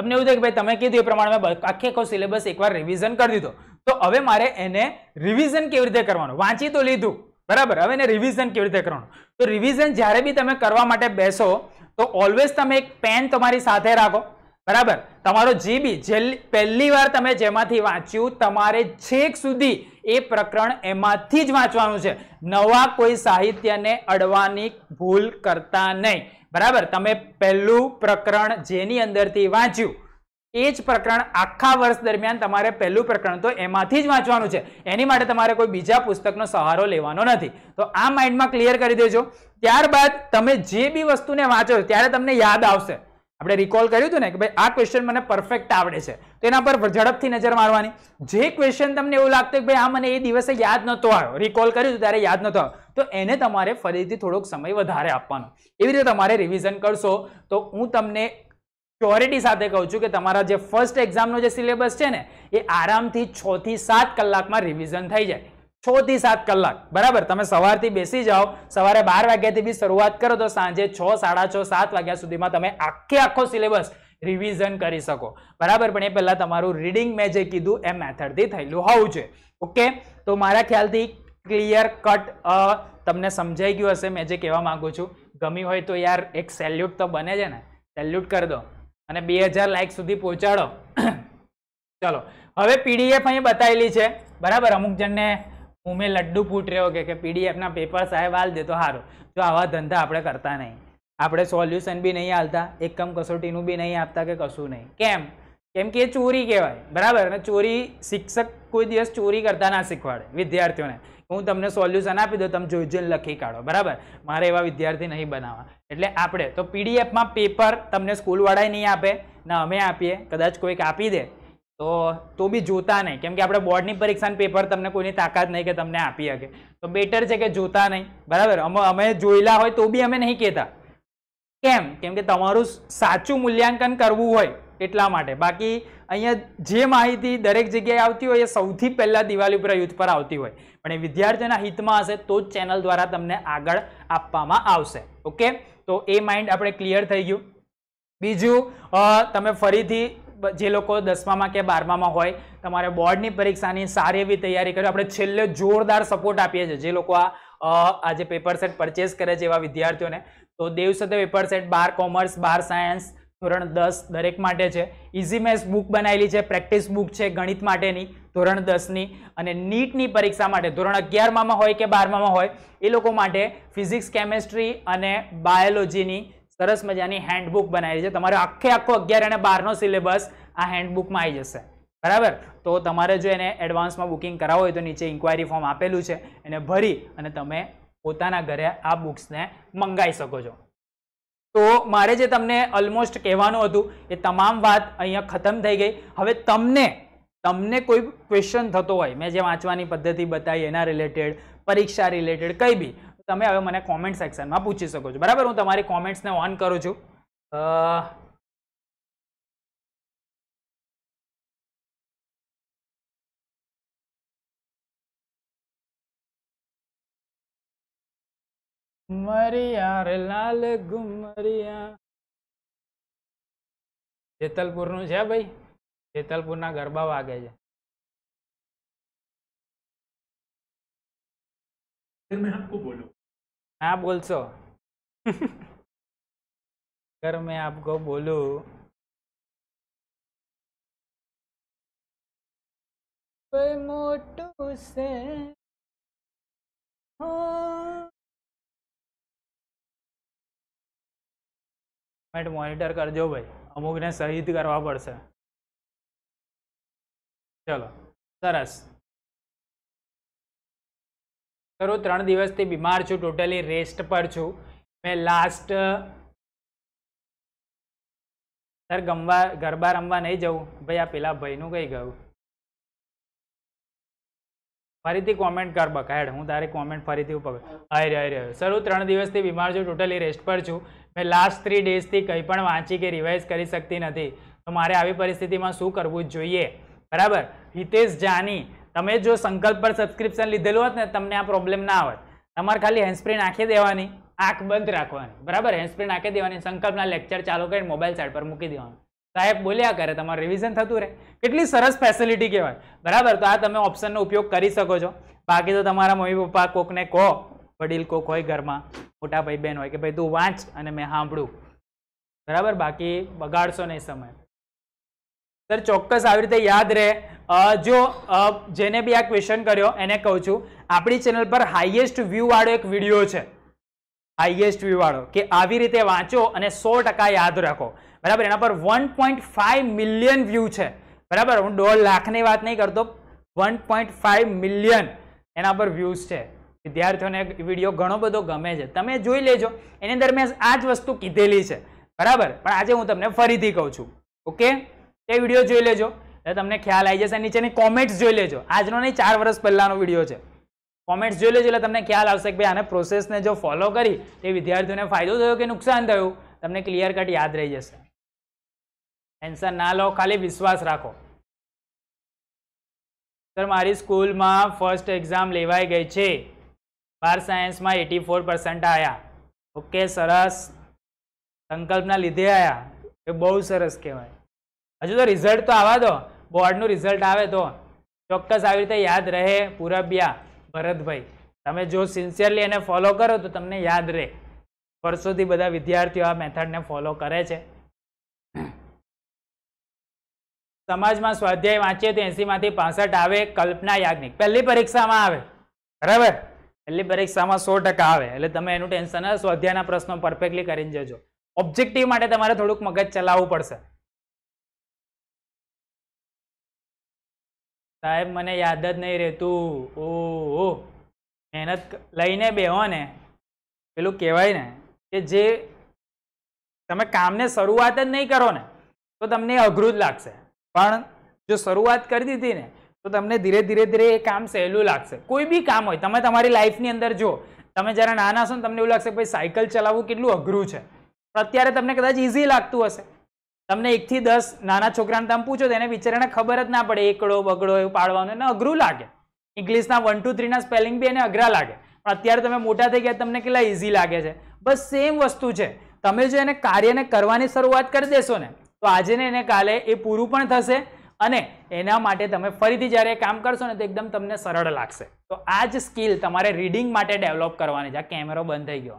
S1: તમને એવું છે કે ભાઈ તમે કીધું એ પ્રમાણે મેં આખે આખો સિલેબસ એકવાર રિવિઝન કરી દીધો તો હવે મારે એને રિવિઝન કેવી રીતે કરવાનું વાંચી તો લીધું બરાબર હવે એને રિવિઝન કેવી રીતે કરવાનું તો રિવિઝન જ્યારે બી તમે કરવા માટે બેસો તો ઓલવેઝ તમે એક પેન તમારી સાથે રાખો બરાબર તમારો જે બી પહેલી વાર તમે જેમાંથી વાંચ્યું તમારે છેક સુધી એ પ્રકરણ એમાંથી જ વાંચવાનું છે નવા કોઈ સાહિત્યને અડવાની ભૂલ કરતા નહીં બરાબર તમે પહેલું પ્રકરણ જેની અંદરથી વાંચ્યું એ જ પ્રકરણ આખા વર્ષ દરમિયાન તમારે પહેલું પ્રકરણ તો એમાંથી જ વાંચવાનું છે એની માટે તમારે કોઈ બીજા પુસ્તકનો સહારો લેવાનો નથી તો આ માઇન્ડમાં ક્લિયર કરી દેજો ત્યારબાદ તમે જે બી વસ્તુને વાંચો ત્યારે તમને યાદ આવશે આપણે રિકોલ કર્યું હતું ને કે ભાઈ આ ક્વેશ્ચન મને પરફેક્ટ આવડે છે તો એના પર ઝડપથી નજર મારવાની જે ક્વેશ્ચન તમને એવું લાગતું કે ભાઈ આ મને એ દિવસે યાદ નહોતો આવ્યો રિકોલ કર્યું હતું ત્યારે યાદ નહોતો આવ્યો તો એને તમારે ફરીથી થોડોક સમય વધારે આપવાનો એવી રીતે તમારે રિવિઝન કરશો તો હું તમને શ્યોરિટી સાથે કહું છું કે તમારા જે ફર્સ્ટ એક્ઝામનો જે સિલેબસ છે ને એ આરામથી છ થી સાત કલાકમાં રિવિઝન થઈ જાય છ થી સાત કલાક બરાબર તમે સવારથી બેસી જાઓ સવારે બાર વાગ્યાથી બી શરૂઆત કરો તો સાંજે છ સાડા છ સાત વાગ્યા સુધીમાં તમે આખે આખો સિલેબસ રિવિઝન કરી શકો બરાબર પણ એ પહેલાં તમારું રીડિંગ મેં જે કીધું એ મેથડથી થયેલું હોવું છે ઓકે તો મારા ખ્યાલથી ક્લિયર કટ તમને સમજાઈ ગયું હશે મેં જે કહેવા માગું છું ગમી હોય તો યાર એક સેલ્યુટ તો બને છે ને સેલ્યુટ કરી દો અને બે હજાર લાઇક સુધી પહોંચાડો ચલો હવે પીડીએફ અહીં બતાવેલી છે બરાબર અમુક જણને ઉમે લડ્ડુ ફૂટ રહ્યો કે કે પીડીએફના પેપર સાહેબ હાલ દેતો સારું જો આવા ધંધા આપણે કરતા નહીં આપણે સોલ્યુશન બી નહીં હાલતા એકમ કસોટીનું બી નહીં આપતા કે કશું નહીં કેમ કેમ કે એ ચોરી કહેવાય બરાબર અને ચોરી શિક્ષક કોઈ દિવસ ચોરી કરતા ના શીખવાડે વિદ્યાર્થીઓને હું તમને સોલ્યુશન આપી દઉં તમે જોઈ જોઈને લખી કાઢો બરાબર મારે એવા વિદ્યાર્થી નહીં બનાવવા એટલે આપણે તો પીડીએફમાં પેપર તમને સ્કૂલવાળાએ નહીં આપે ને અમે આપીએ કદાચ કોઈક આપી દે તો તો બી જોતા નહીં કેમ કે આપણે બોર્ડની પરીક્ષાનું પેપર તમને કોઈની તાકાત નહીં કે તમને આપી શકે તો બેટર છે કે જોતા નહીં બરાબર અમે અમે જોયેલા હોય તો બી અમે નહીં કહેતા કેમ કેમ કે તમારું સાચું મૂલ્યાંકન કરવું હોય એટલા માટે બાકી અહીંયા જે માહિતી દરેક જગ્યાએ આવતી હોય એ સૌથી પહેલાં દિવાળી ઉપર યુથ પર આવતી હોય પણ એ વિદ્યાર્થીઓના હિતમાં હશે તો જ ચેનલ દ્વારા તમને આગળ આપવામાં આવશે ઓકે તો એ માઇન્ડ આપણે ક્લિયર થઈ ગયું બીજું તમે ફરીથી જે લોકો દસમામાં કે બારમામાં હોય તમારે બોર્ડની પરીક્ષાની સારી એવી તૈયારી કરી આપણે છેલ્લે જોરદાર સપોર્ટ આપીએ છીએ જે લોકો આ આજે પેપર સેટ પરચેસ કરે છે એવા વિદ્યાર્થીઓને તો દેવસતે પેપર સેટ બાર કોમર્સ બાર સાયન્સ ધોરણ દસ દરેક માટે છે ઇઝી મેથ્સ બુક બનાવેલી છે પ્રેક્ટિસ બુક છે ગણિત માટેની ધોરણ દસની અને નીટની પરીક્ષા માટે ધોરણ અગિયારમાં હોય કે બારમાં હોય એ લોકો માટે ફિઝિક્સ કેમેસ્ટ્રી અને બાયોલોજીની સરસ મજાની હેન્ડબુક બનાવેલી છે તમારે આખે આખો અગિયાર અને બારનો સિલેબસ આ હેન્ડબુકમાં આવી જશે બરાબર તો તમારે જો એને એડવાન્સમાં બુકિંગ કરાવવું હોય તો નીચે ઇન્ક્વાયરી ફોર્મ આપેલું છે એને ભરી અને તમે પોતાના ઘરે આ બુક્સને મંગાવી શકો છો તો મારે જે તમને ઓલમોસ્ટ કહેવાનું હતું એ તમામ વાત અહીંયા ખતમ થઈ ગઈ હવે તમને તમને કોઈ ક્વેશ્ચન થતો હોય મેં જે વાંચવાની પદ્ધતિ બતાવી એના રિલેટેડ પરીક્ષા રિલેટેડ કંઈ બી તમે હવે મને કોમેન્ટ સેક્શનમાં પૂછી
S2: શકો છો બરાબર હું તમારી કોમેન્ટ્સને ઓન કરું છું घुमरिया रे घुमरिया जेतलपुर नु छे भाई जेतलपुर ना गरबा वागे छे मैं आपको बोलूं हाँ बोल सो अगर मैं आपको कोई मोटू से हाँ મિનિટ મોનિટર કરજો ભાઈ અમુકને શહીદ કરવા પડશે ચલો સરસ કરું ત્રણ દિવસથી બીમાર છું ટોટલી રેસ્ટ પર છું મેં લાસ્ટ સર ગમવા ગરબા રમવા નહીં જવું ભાઈ આ પેલા ભાઈનું કઈ ગયું
S1: ફરીથી કોમેન્ટ કર બકા હેડ હું તારે કોમેન્ટ ફરીથી ઉપર અરે રહ્યો સર હું ત્રણ દિવસથી બીમાર છું ટોટલી રેસ્ટ પર છું મેં લાસ્ટ થ્રી ડેઝથી કંઈ પણ વાંચી કે રિવાઇઝ કરી શકતી નથી તો મારે આવી પરિસ્થિતિમાં શું કરવું જોઈએ બરાબર હિતેશ જાની તમે જો સંકલ્પ પર સબસ્ક્રિપ્શન લીધેલું હોત ને તમને આ પ્રોબ્લેમ ના આવત તમારે ખાલી હેન્ડસ્પ્રે નાખી દેવાની આંખ બંધ રાખવાની બરાબર હેન્ડસ્પ્રે નાખી દેવાની સંકલ્પના લેક્ચર ચાલુ કરીને મોબાઈલ સાઈડ પર મૂકી દેવાનું સાહેબ બોલ્યા કરે તમારું રિવિઝન થતું રહે કેટલી સરસ ફેસિલિટી કહેવાય બરાબર તો આ તમે ઓપ્શનનો ઉપયોગ કરી શકો છો બાકી તો તમારા મમ્મી પપ્પા કોકને કહો વડીલ કોક હોય ઘરમાં મોટા ભાઈ બહેન હોય કે ભાઈ તું વાંચ અને મેં સાંભળું બરાબર બાકી બગાડશો નહીં સમય સર ચોક્કસ આવી રીતે યાદ રહે જો જેને બી આ ક્વેશ્ચન કર્યો એને કહું છું આપણી ચેનલ પર હાઈએસ્ટ વ્યૂવાળો એક વિડીયો છે હાઈએસ્ટ વ્યૂવાળો કે આવી રીતે વાંચો અને સો યાદ રાખો બરાબર એના પર વન મિલિયન વ્યૂ છે બરાબર હું દોઢ લાખની વાત નહીં કરતો વન મિલિયન એના પર વ્યૂઝ છે વિદ્યાર્થીઓને વિડીયો ઘણો બધો ગમે છે તમે જોઈ લેજો એની અંદર મેં આ જ વસ્તુ કીધેલી છે બરાબર પણ આજે હું તમને ફરીથી કહું છું ઓકે એ વિડીયો જોઈ લેજો એટલે તમને ખ્યાલ આવી જશે નીચેની કોમેન્ટ્સ જોઈ લેજો આજનો નહીં ચાર વર્ષ પહેલાંનો વિડીયો છે કોમેન્ટ્સ જોઈ લેજો એટલે તમને ખ્યાલ આવશે કે ભાઈ આને પ્રોસેસને જો ફોલો કરી એ વિદ્યાર્થીઓને ફાયદો થયો કે નુકસાન થયું તમને ક્લિયર કટ યાદ રહી જશે ટેન્શન ના લો ખાલી વિશ્વાસ રાખો સર મારી સ્કૂલમાં ફર્સ્ટ એક્ઝામ લેવાઈ ગઈ છે બાર સાયન્સમાં એટી ફોર પર્સન્ટ આવ્યા ઓકે સરસ સંકલ્પના લીધે આવ્યા એ બહુ સરસ કહેવાય હજુ તો રિઝલ્ટ તો આવા દો બોર્ડનું રિઝલ્ટ આવે તો ચોક્કસ આવી રીતે યાદ રહે પૂરબિયા ભરતભાઈ તમે જો સિન્સિયરલી એને ફોલો કરો તો તમને યાદ રહે વર્ષોથી બધા વિદ્યાર્થીઓ આ મેથડને ફોલો કરે છે સમાજમાં સ્વાધ્યાય વાંચીએ તો એસીમાંથી પાસઠ આવે કલ્પના યાજ્ઞિક પહેલી પરીક્ષામાં આવે બરાબર પહેલી પરીક્ષામાં સો ટકા આવે એટલે તમે એનું ટેન્શન સ્વાધ્યાયના
S2: પ્રશ્નો પરફેક્ટલી કરીને જજો ઓબ્જેક્ટિવ માટે તમારે થોડુંક મગજ ચલાવવું પડશે સાહેબ મને યાદ જ નહીં રહેતું ઓ મહેનત લઈને બેહો ને પેલું કહેવાય ને
S1: કે જે તમે કામને શરૂઆત જ નહીં કરો ને તો તમને અઘરું જ લાગશે પણ જો શરૂઆત કરી દીધી ને તો તમને ધીરે ધીરે ધીરે એ કામ સહેલું લાગશે કોઈ બી કામ હોય તમે તમારી લાઈફની અંદર જો તમે જ્યારે નાના છો ને તમને એવું લાગશે ભાઈ સાયકલ ચલાવવું કેટલું અઘરું છે અત્યારે તમને કદાચ ઇઝી લાગતું હશે તમને એકથી દસ નાના છોકરાને તમે પૂછો તો એને બિચારાને ખબર જ ના પડે એકડો બગડો એવું પાડવાનું એને અઘરું લાગે ઇંગ્લિશના વન ટુ થ્રીના સ્પેલિંગ બી એને અઘરા લાગે પણ અત્યારે તમે મોટા થઈ ગયા તમને કેટલા ઇઝી લાગે છે બસ સેમ વસ્તુ છે તમે જો એને કાર્યને કરવાની શરૂઆત કરી દેશો ને તો આજે ને એને કાલે એ પૂરું પણ થશે અને એના માટે તમે ફરીથી જ્યારે કામ કરશો ને તો એકદમ તમને સરળ લાગશે
S2: તો આ જ સ્કિલ તમારે રીડિંગ માટે ડેવલપ કરવાની છે આ કેમેરો બંધ થઈ ગયો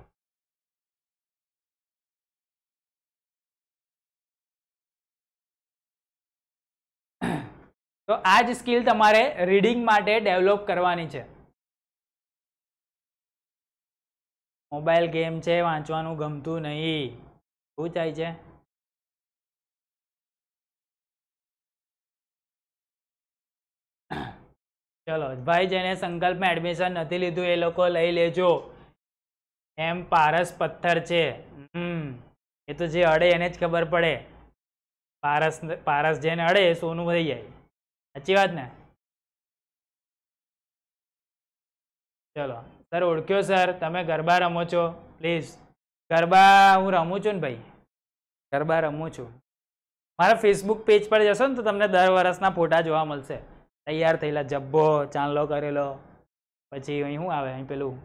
S2: તો આ જ સ્કિલ તમારે રીડિંગ માટે ડેવલપ કરવાની છે મોબાઈલ ગેમ છે વાંચવાનું ગમતું નહીં શું થાય છે ચલો ભાઈ જેને સંકલ્પમાં એડમિશન નથી લીધું એ લોકો લઈ લેજો એમ પારસ પથ્થર
S1: છે હમ એ તો જે અડે એને જ ખબર પડે પારસ
S2: પારસ જેને અડે એ સોનું થઈ જાય સાચી વાત ને ચલો સર ઓળખ્યો સર તમે ગરબા રમો છો પ્લીઝ
S1: ગરબા હું રમું છું ને ભાઈ ગરબા રમું છું મારા ફેસબુક પેજ પર જશો ને તો તમને દર વર્ષના ફોટા જોવા મળશે તૈયાર થયેલા જબ્બો ચાંદલો કરેલો પછી અહીં શું આવે અહીં પેલું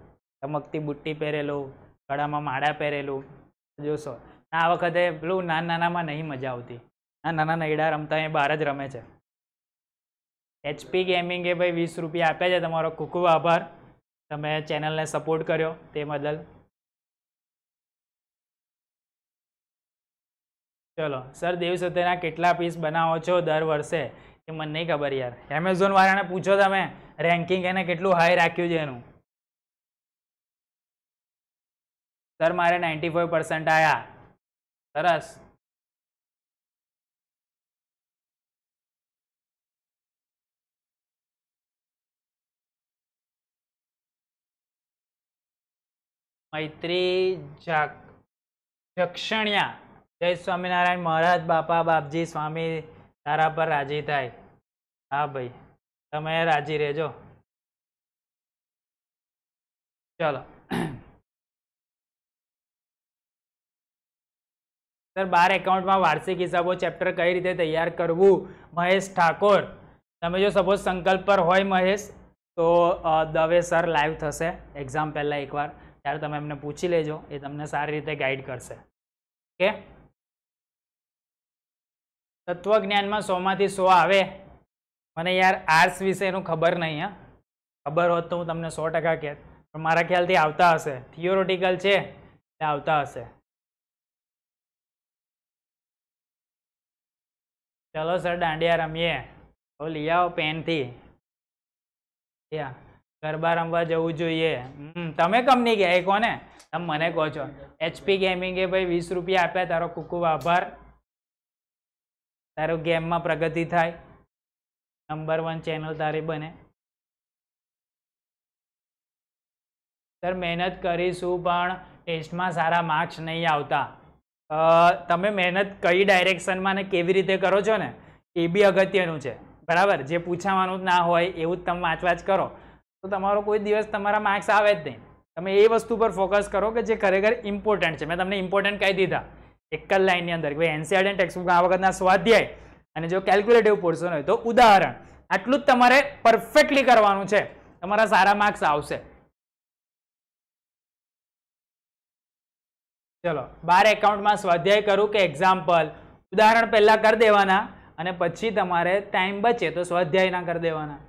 S1: ચમકતી બુટ્ટી પહેરેલું ગળામાં માળા પહેરેલું જોશો આ વખતે પેલું નાના નાનામાં નહીં મજા આવતી આ નાના નૈડા રમતા એ બહાર જ રમે છે એચપી ગેમિંગે ભાઈ વીસ રૂપિયા આપ્યા છે તમારો
S2: કુકુ આભાર તમે ચેનલને સપોર્ટ કર્યો તે બદલ ચલો સર દેવ સત્યના કેટલા પીસ
S1: બનાવો છો દર વર્ષે એ મને નહીં ખબર યાર એમેઝોન વાળાને પૂછો તમે રેન્કિંગ એને
S2: કેટલું હાઈ રાખ્યું છે એનું સર મારે નાઇન્ટી ફાઈવ પર્સન્ટ આવ્યા સરસ મૈત્રી જક્ષણિયા જય સ્વામિનારાયણ મહારાજ બાપા બાપજી સ્વામી તારા પર રાજી થાય હા ભાઈ તમે રાજી રહેજો ચલો સર બાર એકાઉન્ટમાં વાર્ષિક હિસાબો ચેપ્ટર કઈ રીતે તૈયાર
S1: કરવું મહેશ ઠાકોર તમે જો સપોઝ સંકલ્પ પર હોય મહેશ તો દવે સર લાઈવ થશે એક્ઝામ પહેલાં એકવાર ત્યારે તમે એમને પૂછી લેજો એ તમને સારી
S2: રીતે ગાઈડ કરશે ઓકે તત્વજ્ઞાનમાં સોમાંથી સો આવે મને યાર આર્ટ્સ વિશેનું ખબર નહીં હા ખબર હોત તો હું તમને સો ટકા કહેત પણ મારા ખ્યાલથી આવતા હશે થિયોરોટિકલ છે એટલે આવતા હશે ચલો સર દાંડિયા રમીએ હવે લઈ આવો પેનથી
S1: ગરબા રમવા જવું જોઈએ તમે કંપની ગયા કોને તમે મને કહો છો એચપી ગેમિંગે ભાઈ વીસ રૂપિયા આપ્યા તારો ખૂબ આભાર તારું
S2: ગેમમાં પ્રગતિ થાય નંબર વન ચેનલ તારી બને સર મહેનત કરીશું પણ ટેસ્ટમાં સારા
S1: માર્ક્સ નહીં આવતા તમે મહેનત કઈ ડાયરેક્શનમાં ને કેવી રીતે કરો છો ને એ બી અગત્યનું છે બરાબર જે પૂછાવાનું જ ના હોય એવું જ તમે વાંચ વાંચ કરો તો તમારો કોઈ દિવસ તમારા માર્ક્સ આવે જ નહીં તમે એ વસ્તુ પર ફોકસ કરો કે જે ખરેખર ઇમ્પોર્ટન્ટ છે મેં તમને ઇમ્પોર્ટન્ટ કહી દીધા એક જ લાઇનની અંદર ભાઈ એનસીઆરટી ટેક્સ્ટબુક e આ વખતના સ્વાધ્યાય
S2: અને જો કેલ્ક્યુલેટિવ પોર્શન હોય તો ઉદાહરણ આટલું જ તમારે પરફેક્ટલી કરવાનું છે તમારા સારા માર્ક્સ આવશે ચલો બાર એકાઉન્ટમાં સ્વાધ્યાય કરું કે એક્ઝામ્પલ ઉદાહરણ પહેલાં કરી દેવાના અને પછી તમારે ટાઈમ બચે તો સ્વાધ્યાયના કરી દેવાના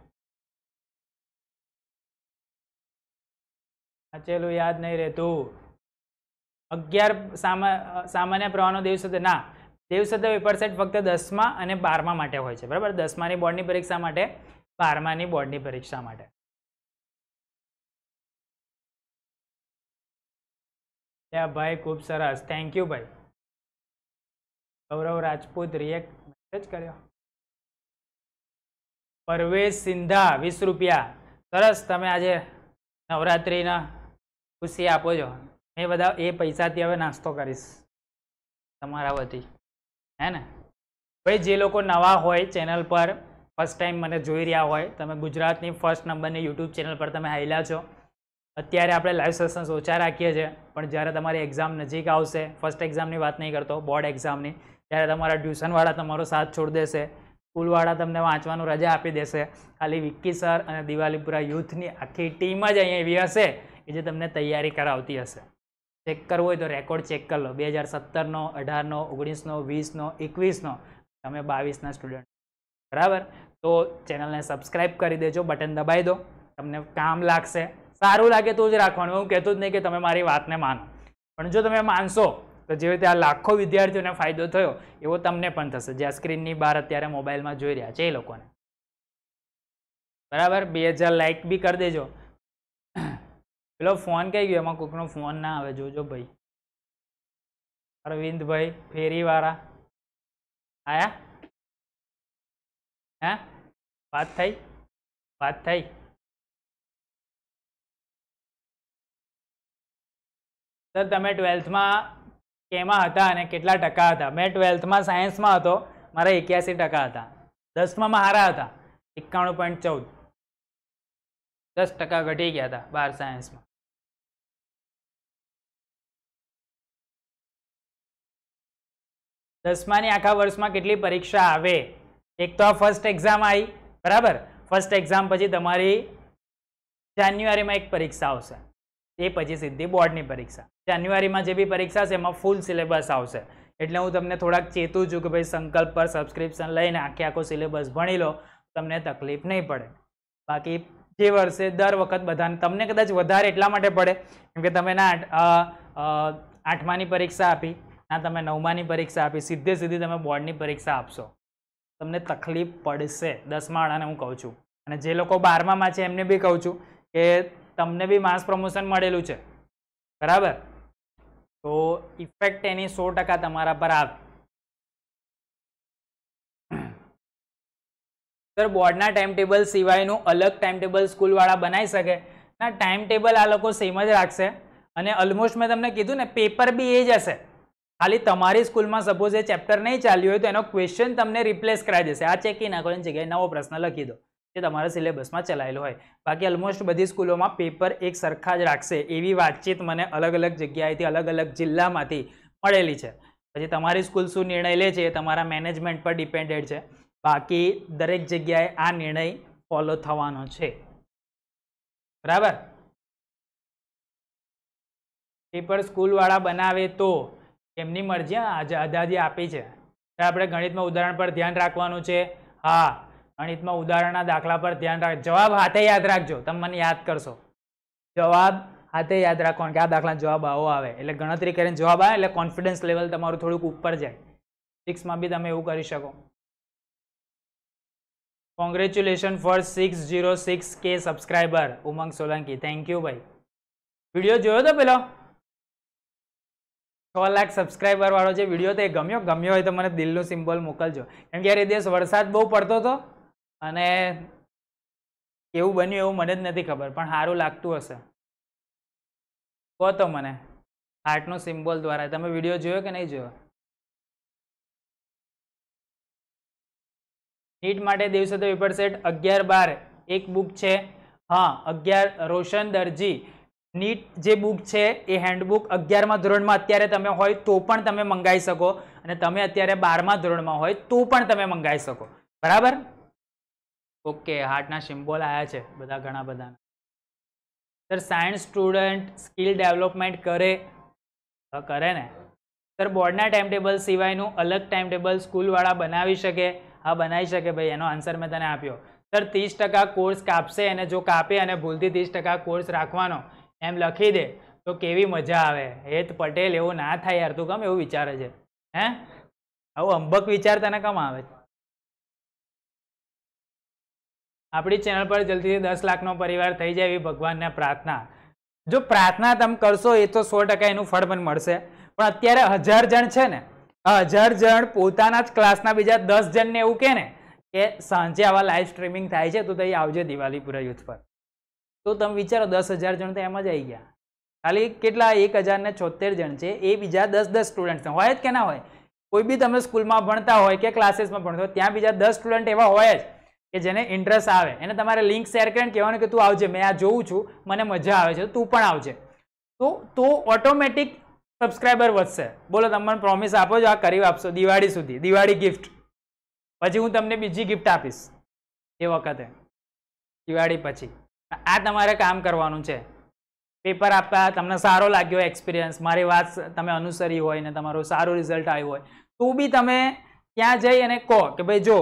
S2: વાંચેલું યાદ નહીં રહેતું
S1: અગિયાર સામાન્ય પ્રવાહનો દેવસત્ય ના દેવસત્ય પેપર સેટ ફક્ત દસમા અને
S2: બારમા માટે હોય છે બરાબર દસમાની બોર્ડની પરીક્ષા માટે બારમાની બોર્ડની પરીક્ષા માટે ત્યાં ભાઈ ખૂબ સરસ થેન્ક યુ ભાઈ ગૌરવ રાજપૂત રિએક્ટ મેસેજ કર્યો પરવેશ સિંધા વીસ રૂપિયા સરસ
S1: તમે આજે નવરાત્રિના ખુશી આપો છો એ બધા એ પૈસાથી હવે નાસ્તો કરીશ તમારા વતી હે ને ભાઈ જે લોકો નવા હોય ચેનલ પર ફર્સ્ટ ટાઈમ મને જોઈ રહ્યા હોય તમે ગુજરાતની ફર્સ્ટ નંબરની યુટ્યુબ ચેનલ પર તમે આવેલા છો અત્યારે આપણે લાઈવ સેશન્સ ઓછા રાખીએ છીએ પણ જ્યારે તમારી એક્ઝામ નજીક આવશે ફર્સ્ટ એક્ઝામની વાત નહીં કરતો બોર્ડ એક્ઝામની ત્યારે તમારા ટ્યુશનવાળા તમારો સાથ છોડ દેશે સ્કૂલવાળા તમને વાંચવાનું રજા આપી દેશે ખાલી વિક્કી સર અને દિવાલીપુરા યુથની આખી ટીમ જ અહીંયા એવી હશે કે જે તમને તૈયારી કરાવતી હશે ચેક કરવો હોય તો રેકોર્ડ ચેક કરી લો બે હજાર સત્તરનો અઢારનો ઓગણીસનો વીસનો એકવીસનો તમે બાવીસના સ્ટુડન્ટ બરાબર તો ચેનલને સબસ્ક્રાઈબ કરી દેજો બટન દબાઈ દો તમને કામ લાગશે સારું લાગે તો જ રાખવાનું હું કહેતો જ નહીં કે તમે મારી વાતને માનો પણ જો તમે માનશો તો જેવી રીતે આ લાખો વિદ્યાર્થીઓને ફાયદો થયો એવો તમને પણ થશે જે આ સ્ક્રીનની બહાર અત્યારે મોબાઈલમાં જોઈ રહ્યા છે એ લોકોને બરાબર બે હજાર લાઇક બી કરી દેજો પેલો ફોન કઈ ગયો એમાં કોઈકનો ફોન ના આવે જોજો ભાઈ
S2: અરવિંદભાઈ ફેરીવાળા આયા હે વાત થઈ વાત થઈ સર તમે ટ્વેલ્થમાં કેમાં હતા અને કેટલા ટકા હતા મેં ટ્વેલ્થમાં સાયન્સમાં હતો મારા એક્યાસી ટકા હતા દસમાં મારા હતા એકાણું પોઈન્ટ ચૌદ દસ ટકા ઘટી ગયા હતા બાર સાયન્સમાં દસમાની આખા વર્ષમાં કેટલી પરીક્ષા આવે
S1: એક તો આ ફર્સ્ટ એક્ઝામ આવી બરાબર ફર્સ્ટ એક્ઝામ પછી તમારી જાન્યુઆરીમાં એક પરીક્ષા આવશે એ પછી સીધી બોર્ડની પરીક્ષા જાન્યુઆરીમાં જે બી પરીક્ષા છે એમાં ફૂલ સિલેબસ આવશે એટલે હું તમને થોડાક ચેતું છું કે ભાઈ સંકલ્પ પર સબસ્ક્રિપ્શન લઈને આખે આખો સિલેબસ ભણી લો તમને તકલીફ નહીં પડે બાકી જે વર્ષે દર વખત બધાને તમને કદાચ વધારે એટલા માટે પડે કેમ કે તમે ના આઠમાની પરીક્ષા આપી ના તમે નવમાની પરીક્ષા આપી સીધે સીધી તમે બોર્ડની પરીક્ષા આપશો તમને તકલીફ પડશે દસમાવાળાને હું કહું છું અને જે લોકો બારમામાં છે એમને બી કહું છું કે તમને બી માસ પ્રમોશન મળેલું છે બરાબર તો ઇફેક્ટ એની સો ટકા તમારા પર આવે સર બોર્ડના ટાઈમ ટેબલ સિવાયનું અલગ ટાઈમ ટેબલ સ્કૂલવાળા બનાવી શકે ના ટાઈમ ટેબલ આ લોકો સેમ જ રાખશે અને ઓલમોસ્ટ મેં તમને કીધું ને પેપર બી એ જ હશે ખાલી તમારી સ્કૂલમાં સપોઝ એ ચેપ્ટર નહીં ચાલ્યું હોય તો એનો ક્વેશ્ચન તમને રિપ્લેસ કરાઈ દેશે આ ચેકી નાખવાની જગ્યાએ નવો પ્રશ્ન લખી દો જે તમારા સિલેબસમાં ચલાયેલો હોય બાકી ઓલમોસ્ટ બધી સ્કૂલોમાં પેપર એક સરખા જ રાખશે એવી વાતચીત મને અલગ અલગ જગ્યાએથી અલગ અલગ જિલ્લામાંથી મળેલી છે પછી તમારી સ્કૂલ શું નિર્ણય લે છે એ તમારા મેનેજમેન્ટ પર ડિપેન્ડેડ છે
S2: બાકી દરેક જગ્યાએ આ નિર્ણય ફોલો થવાનો છે બરાબર પેપર સ્કૂલવાળા બનાવે
S1: તો એમની મરજી આઝાદી આપી છે આપણે ગણિતમાં ઉદાહરણ પર ધ્યાન રાખવાનું છે હા ગણિતમાં ઉદાહરણના દાખલા પર ધ્યાન રાખ જવાબ હાથે યાદ રાખજો તમે મને યાદ કરશો જવાબ હાથે યાદ રાખવાનો કે આ દાખલા જવાબ આવો આવે એટલે ગણતરી કરીને જવાબ આવે એટલે કોન્ફિડન્સ લેવલ તમારું થોડુંક ઉપર જાય સિક્સમાં બી તમે એવું કરી શકો congratulation four six zero six કે subscriber Umang Solanki thank you ભાઈ વિડીયો જોયો તો પેલો છ લાખ સબસ્ક્રાઈબર વાળો જે વિડીયો હતો એ ગમ્યો ગમ્યો હોય તો મને દિલનું સિમ્બોલ મોકલજો કેમ કે યાર એ દિવસ વરસાદ બહુ પડતો હતો અને કેવું બન્યું એવું મને જ નથી ખબર
S2: પણ સારું લાગતું હશે કહો તો મને હાર્ટનો સિમ્બોલ દ્વારા તમે વિડીયો જોયો કે નહીં જોયો નીટ માટે દિવસે તો પેપર સેટ અગિયાર બાર એક બુક છે હા
S1: અગિયાર રોશન દરજી નીટ જે બુક છે એ હેન્ડબુક અગિયારમાં ધોરણમાં અત્યારે તમે હોય તો પણ તમે મંગાવી શકો અને તમે અત્યારે બારમા ધોરણમાં હોય તો પણ તમે મંગાવી શકો બરાબર ઓકે હાર્ટના સિમ્બોલ આવ્યા છે બધા ઘણા બધા sir science student skill development કરે કરે ને સર બોર્ડના ટાઈમ ટેબલ સિવાયનું અલગ ટાઈમ ટેબલ સ્કૂલવાળા બનાવી શકે હા બનાવી શકે ભાઈ એનો આન્સર મેં તને આપ્યો સર ત્રીસ ટકા કોર્સ કાપશે અને જો કાપે અને ભૂલથી ત્રીસ ટકા કોર્સ રાખવાનો એમ લખી દે તો કેવી મજા આવે હેત પટેલ એવું
S2: ના થાય યાર તું કમ એવું વિચારે છે હે આવું અંબક વિચાર તને કમ આવે આપણી ચેનલ પર જલ્દીથી દસ લાખનો પરિવાર થઈ
S1: જાય એવી ભગવાનને પ્રાર્થના જો પ્રાર્થના તમે કરશો એ તો સો ટકા એનું ફળ પણ મળશે પણ અત્યારે હજાર જણ છે ને હજાર જણ પોતાના જ ક્લાસના બીજા દસ જણને એવું કહે ને કે સાંજે આવા લાઈવ સ્ટ્રીમિંગ થાય છે તો તઈ આવજે દિવાળી પૂરા યુથ પર તો તમે વિચારો દસ હજાર જણ તો એમ જ આવી ગયા ખાલી કેટલા એક હજારને છોતેર જણ છે એ બીજા દસ દસ સ્ટુડન્ટ હોય જ કે ના હોય કોઈ બી તમે સ્કૂલમાં ભણતા હોય કે ક્લાસીસમાં ભણતો હોય ત્યાં બીજા દસ સ્ટુડન્ટ એવા હોય જ કે જેને ઇન્ટરેસ્ટ આવે એને તમારે લિંક શેર કરીને કહેવાનું કે તું આવજે મેં આ જોઉં છું મને મજા આવે છે તું પણ આવજે તો તો ઓટોમેટિક સબસ્ક્રાઈબર વધશે બોલો તમને પ્રોમિસ આપો છો આ કરી આપશો દિવાળી સુધી દિવાળી ગિફ્ટ પછી હું તમને બીજી ગિફ્ટ આપીશ એ વખતે દિવાળી પછી આ તમારે કામ કરવાનું છે પેપર આપતા તમને સારો લાગ્યો એક્સપિરિયન્સ મારી વાત તમે અનુસરી હોય ને તમારું સારું રિઝલ્ટ આવ્યું હોય તો બી તમે ત્યાં જઈ અને કહો કે ભાઈ જો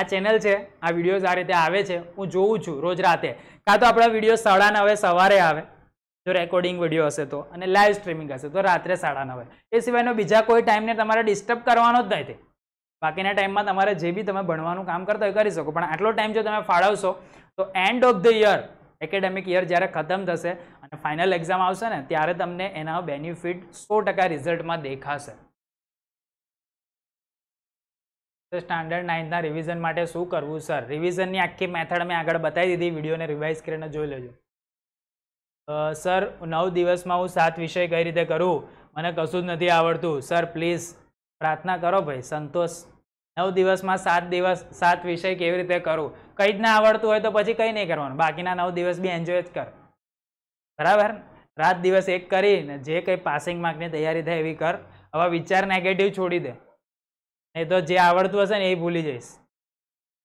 S1: આ ચેનલ છે આ વિડીયોઝ આ રીતે આવે છે હું જોઉં છું રોજ રાતે કાં તો આપણા વિડીયો સાડા નવે સવારે આવે જો રેકોર્ડિંગ વિડીયો હશે તો અને લાઈવ સ્ટ્રીમિંગ હશે તો રાત્રે સાડા નવે એ સિવાયનો બીજા કોઈ ટાઈમને તમારે ડિસ્ટર્બ કરવાનો જ નથી બાકીના ટાઈમમાં તમારે જે બી તમે ભણવાનું કામ કરતા હોય કરી શકો પણ આટલો ટાઈમ જો તમે ફાળવશો તો end of the year academic year જ્યારે ખતમ થશે અને ફાઇનલ એક્ઝામ આવશે ને ત્યારે તમને એના બેનિફિટ સો ટકા રિઝલ્ટમાં દેખાશે સ્ટાન્ડર્ડ નાઇન્થના રિવિઝન માટે શું કરવું સર રિવિઝનની આખી મેથડ મેં આગળ બતાવી દીધી વિડીયોને રિવાઇઝ કરીને જોઈ લેજો સર નવ દિવસમાં હું સાત વિષય કઈ રીતે કરું મને કશું જ નથી આવડતું સર પ્લીઝ પ્રાર્થના કરો ભાઈ સંતોષ નવ દિવસમાં સાત દિવસ સાત વિષય કેવી રીતે કરવું કંઈ જ ના આવડતું હોય તો પછી કંઈ નહીં કરવાનું બાકીના નવ દિવસ બી એન્જોય જ કર બરાબર રાત દિવસ એક કરીને જે કંઈ પાસિંગ માર્કની તૈયારી થાય એવી કર હવે વિચાર નેગેટિવ છોડી દે નહીં તો જે આવડતું હશે ને એ ભૂલી જઈશ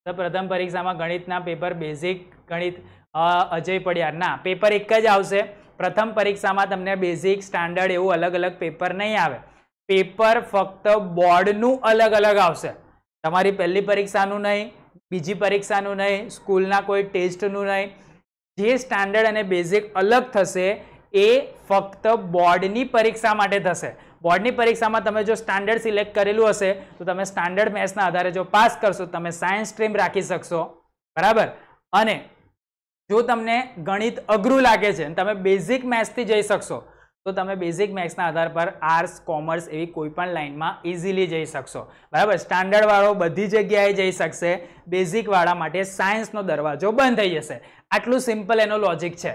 S1: તો પ્રથમ પરીક્ષામાં ગણિતના પેપર બેઝિક ગણિત અજય પડ્યા ના પેપર એક જ આવશે પ્રથમ પરીક્ષામાં તમને બેઝિક સ્ટાન્ડર્ડ એવું અલગ અલગ પેપર નહીં આવે પેપર ફક્ત બોર્ડનું અલગ અલગ આવશે તમારી પહેલી પરીક્ષાનું નહીં બીજી પરીક્ષાનું નહીં સ્કૂલના કોઈ ટેસ્ટનું નહીં જે સ્ટાન્ડર્ડ અને બેઝિક અલગ થશે એ ફક્ત બોર્ડની પરીક્ષા માટે થશે બોર્ડની પરીક્ષામાં તમે જો સ્ટાન્ડર્ડ સિલેક્ટ કરેલું હશે તો તમે સ્ટાન્ડર્ડ મેથ્સના આધારે જો પાસ કરશો તમે સાયન્સ સ્ટ્રીમ રાખી શકશો બરાબર અને જો તમને ગણિત અઘરું લાગે છે તમે બેઝિક મેથ્સથી જઈ શકશો તો તમે બેઝિક મેથ્સના આધાર પર આર્ટ્સ કોમર્સ એવી કોઈ પણ લાઇનમાં ઇઝીલી જઈ શકશો બરાબર સ્ટાન્ડર્ડવાળો બધી જગ્યાએ જઈ શકશે બેઝિકવાળા માટે સાયન્સનો દરવાજો બંધ થઈ જશે આટલું સિમ્પલ એનો લોજિક છે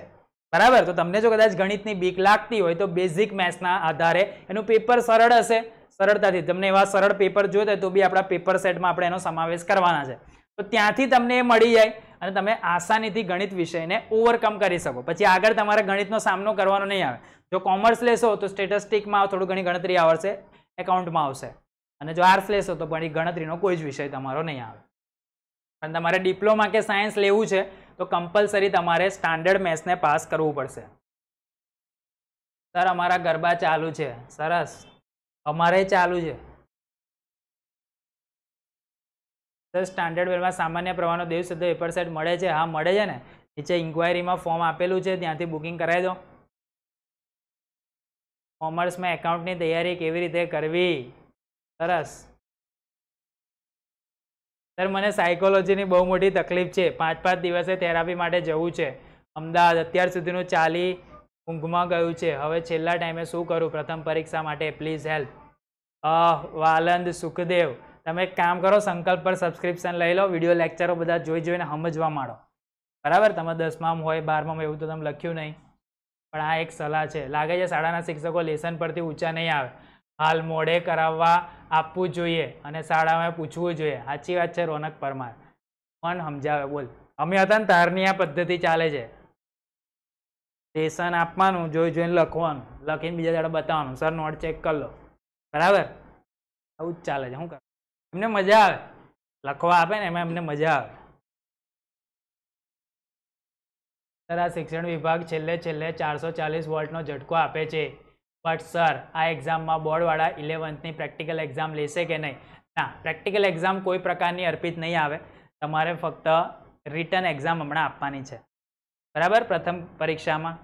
S1: બરાબર તો તમને જો કદાચ ગણિતની બીક લાગતી હોય તો બેઝિક મેથ્સના આધારે એનું પેપર સરળ હશે સરળતાથી તમને એવા સરળ પેપર જોઈતા તો બી આપણા પેપર સેટમાં આપણે એનો સમાવેશ કરવાના છે તો ત્યાંથી તમને એ મળી જાય અને તમે આસાનીથી ગણિત વિષયને ઓવરકમ કરી શકો પછી આગળ તમારે ગણિતનો સામનો કરવાનો નહીં આવે જો કોમર્સ લેશો તો સ્ટેટસ્ટિકમાં થોડું ઘણી ગણતરી આવશે એકાઉન્ટમાં આવશે અને જો આર્ટ્સ લેશો તો પણ ગણતરીનો કોઈ જ વિષય તમારો નહીં આવે પણ તમારે ડિપ્લોમા કે સાયન્સ લેવું છે તો કમ્પલસરી તમારે સ્ટાન્ડર્ડ મેથ્સને
S2: પાસ કરવું પડશે સર અમારા ગરબા ચાલુ છે સરસ અમારે ચાલુ છે સર
S1: સ્ટાન્ડર્ડ વેરમાં સામાન્ય પ્રવાહનો દેવ શુદ્ધ પેપર સેટ મળે છે હા મળે છે ને નીચે ઇન્ક્વાયરીમાં ફોર્મ
S2: આપેલું છે ત્યાંથી બુકિંગ કરાવી દો કોમર્સમાં એકાઉન્ટની તૈયારી કેવી રીતે કરવી સરસ
S1: સર મને સાયકોલોજીની બહુ મોટી તકલીફ છે પાંચ પાંચ દિવસે થેરાપી માટે જવું છે અમદાવાદ અત્યાર સુધીનું ચાલી ઊંઘમાં ગયું છે હવે છેલ્લા ટાઈમે શું કરું પ્રથમ પરીક્ષા માટે પ્લીઝ હેલ્પ વાલંદ સુખદેવ તમે એક કામ કરો સંકલ્પ પર સબસ્ક્રિપ્શન લઈ લો વિડીયો લેક્ચરો બધા જોઈ જોઈને સમજવા માંડો બરાબર તમે દસમામાં હોય બારમામાં એવું તો તમે લખ્યું નહીં પણ આ એક સલાહ છે લાગે છે શાળાના શિક્ષકો લેસન પરથી ઊંચા નહીં આવે હાલ મોડે કરાવવા આપવું જોઈએ અને શાળામાં પૂછવું જોઈએ સાચી વાત છે રોનક પરમાર પણ સમજાવે બોલ અમે હતા ને તારની આ પદ્ધતિ ચાલે છે લેસન આપવાનું જોઈ જોઈને લખવાનું લખીને બીજા દાડે બતાવવાનું સર નોટ ચેક કરી
S2: લો બરાબર આવું જ ચાલે છે શું કર એમને મજા આવે લખવા આપે ને એમાં એમને મજા આવે સર આ શિક્ષણ
S1: વિભાગ છેલ્લે છેલ્લે ચારસો ચાલીસ વોલ્ટનો ઝટકો આપે છે બટ સર આ એક્ઝામમાં બોર્ડવાળા ઇલેવન્થની પ્રેક્ટિકલ એક્ઝામ લેશે કે નહીં ના પ્રેક્ટિકલ એક્ઝામ કોઈ પ્રકારની અર્પિત નહીં આવે તમારે ફક્ત રિટર્ન એક્ઝામ હમણાં આપવાની છે બરાબર પ્રથમ પરીક્ષામાં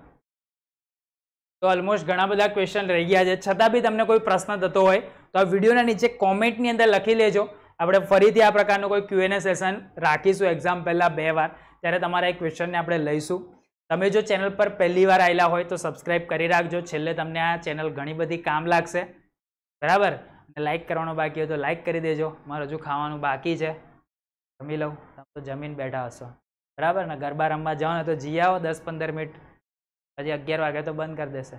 S1: તો ઓલમોસ્ટ ઘણા બધા ક્વેશ્ચન રહી ગયા છે છતાં બી તમને કોઈ પ્રશ્ન થતો હોય તો આ વિડીયોના નીચે કોમેન્ટની અંદર લખી લેજો આપણે ફરીથી આ પ્રકારનું કોઈ ક્યુએનએ સેશન રાખીશું એક્ઝામ પહેલાં બે વાર ત્યારે તમારા એ ક્વેશ્ચનને આપણે લઈશું તમે જો ચેનલ પર પહેલી વાર આવેલા હોય તો સબસ્ક્રાઈબ કરી રાખજો છેલ્લે તમને આ ચેનલ ઘણી બધી કામ લાગશે બરાબર લાઇક કરવાનો બાકી હોય તો લાઇક કરી દેજો મારે હજુ ખાવાનું બાકી છે જમી લઉં તમે તો જમીન બેઠા હશો બરાબર ને ગરબા રમવા જવાનો તો જી આવો દસ પંદર મિનિટ પછી અગિયાર વાગે તો બંધ કરી દેશે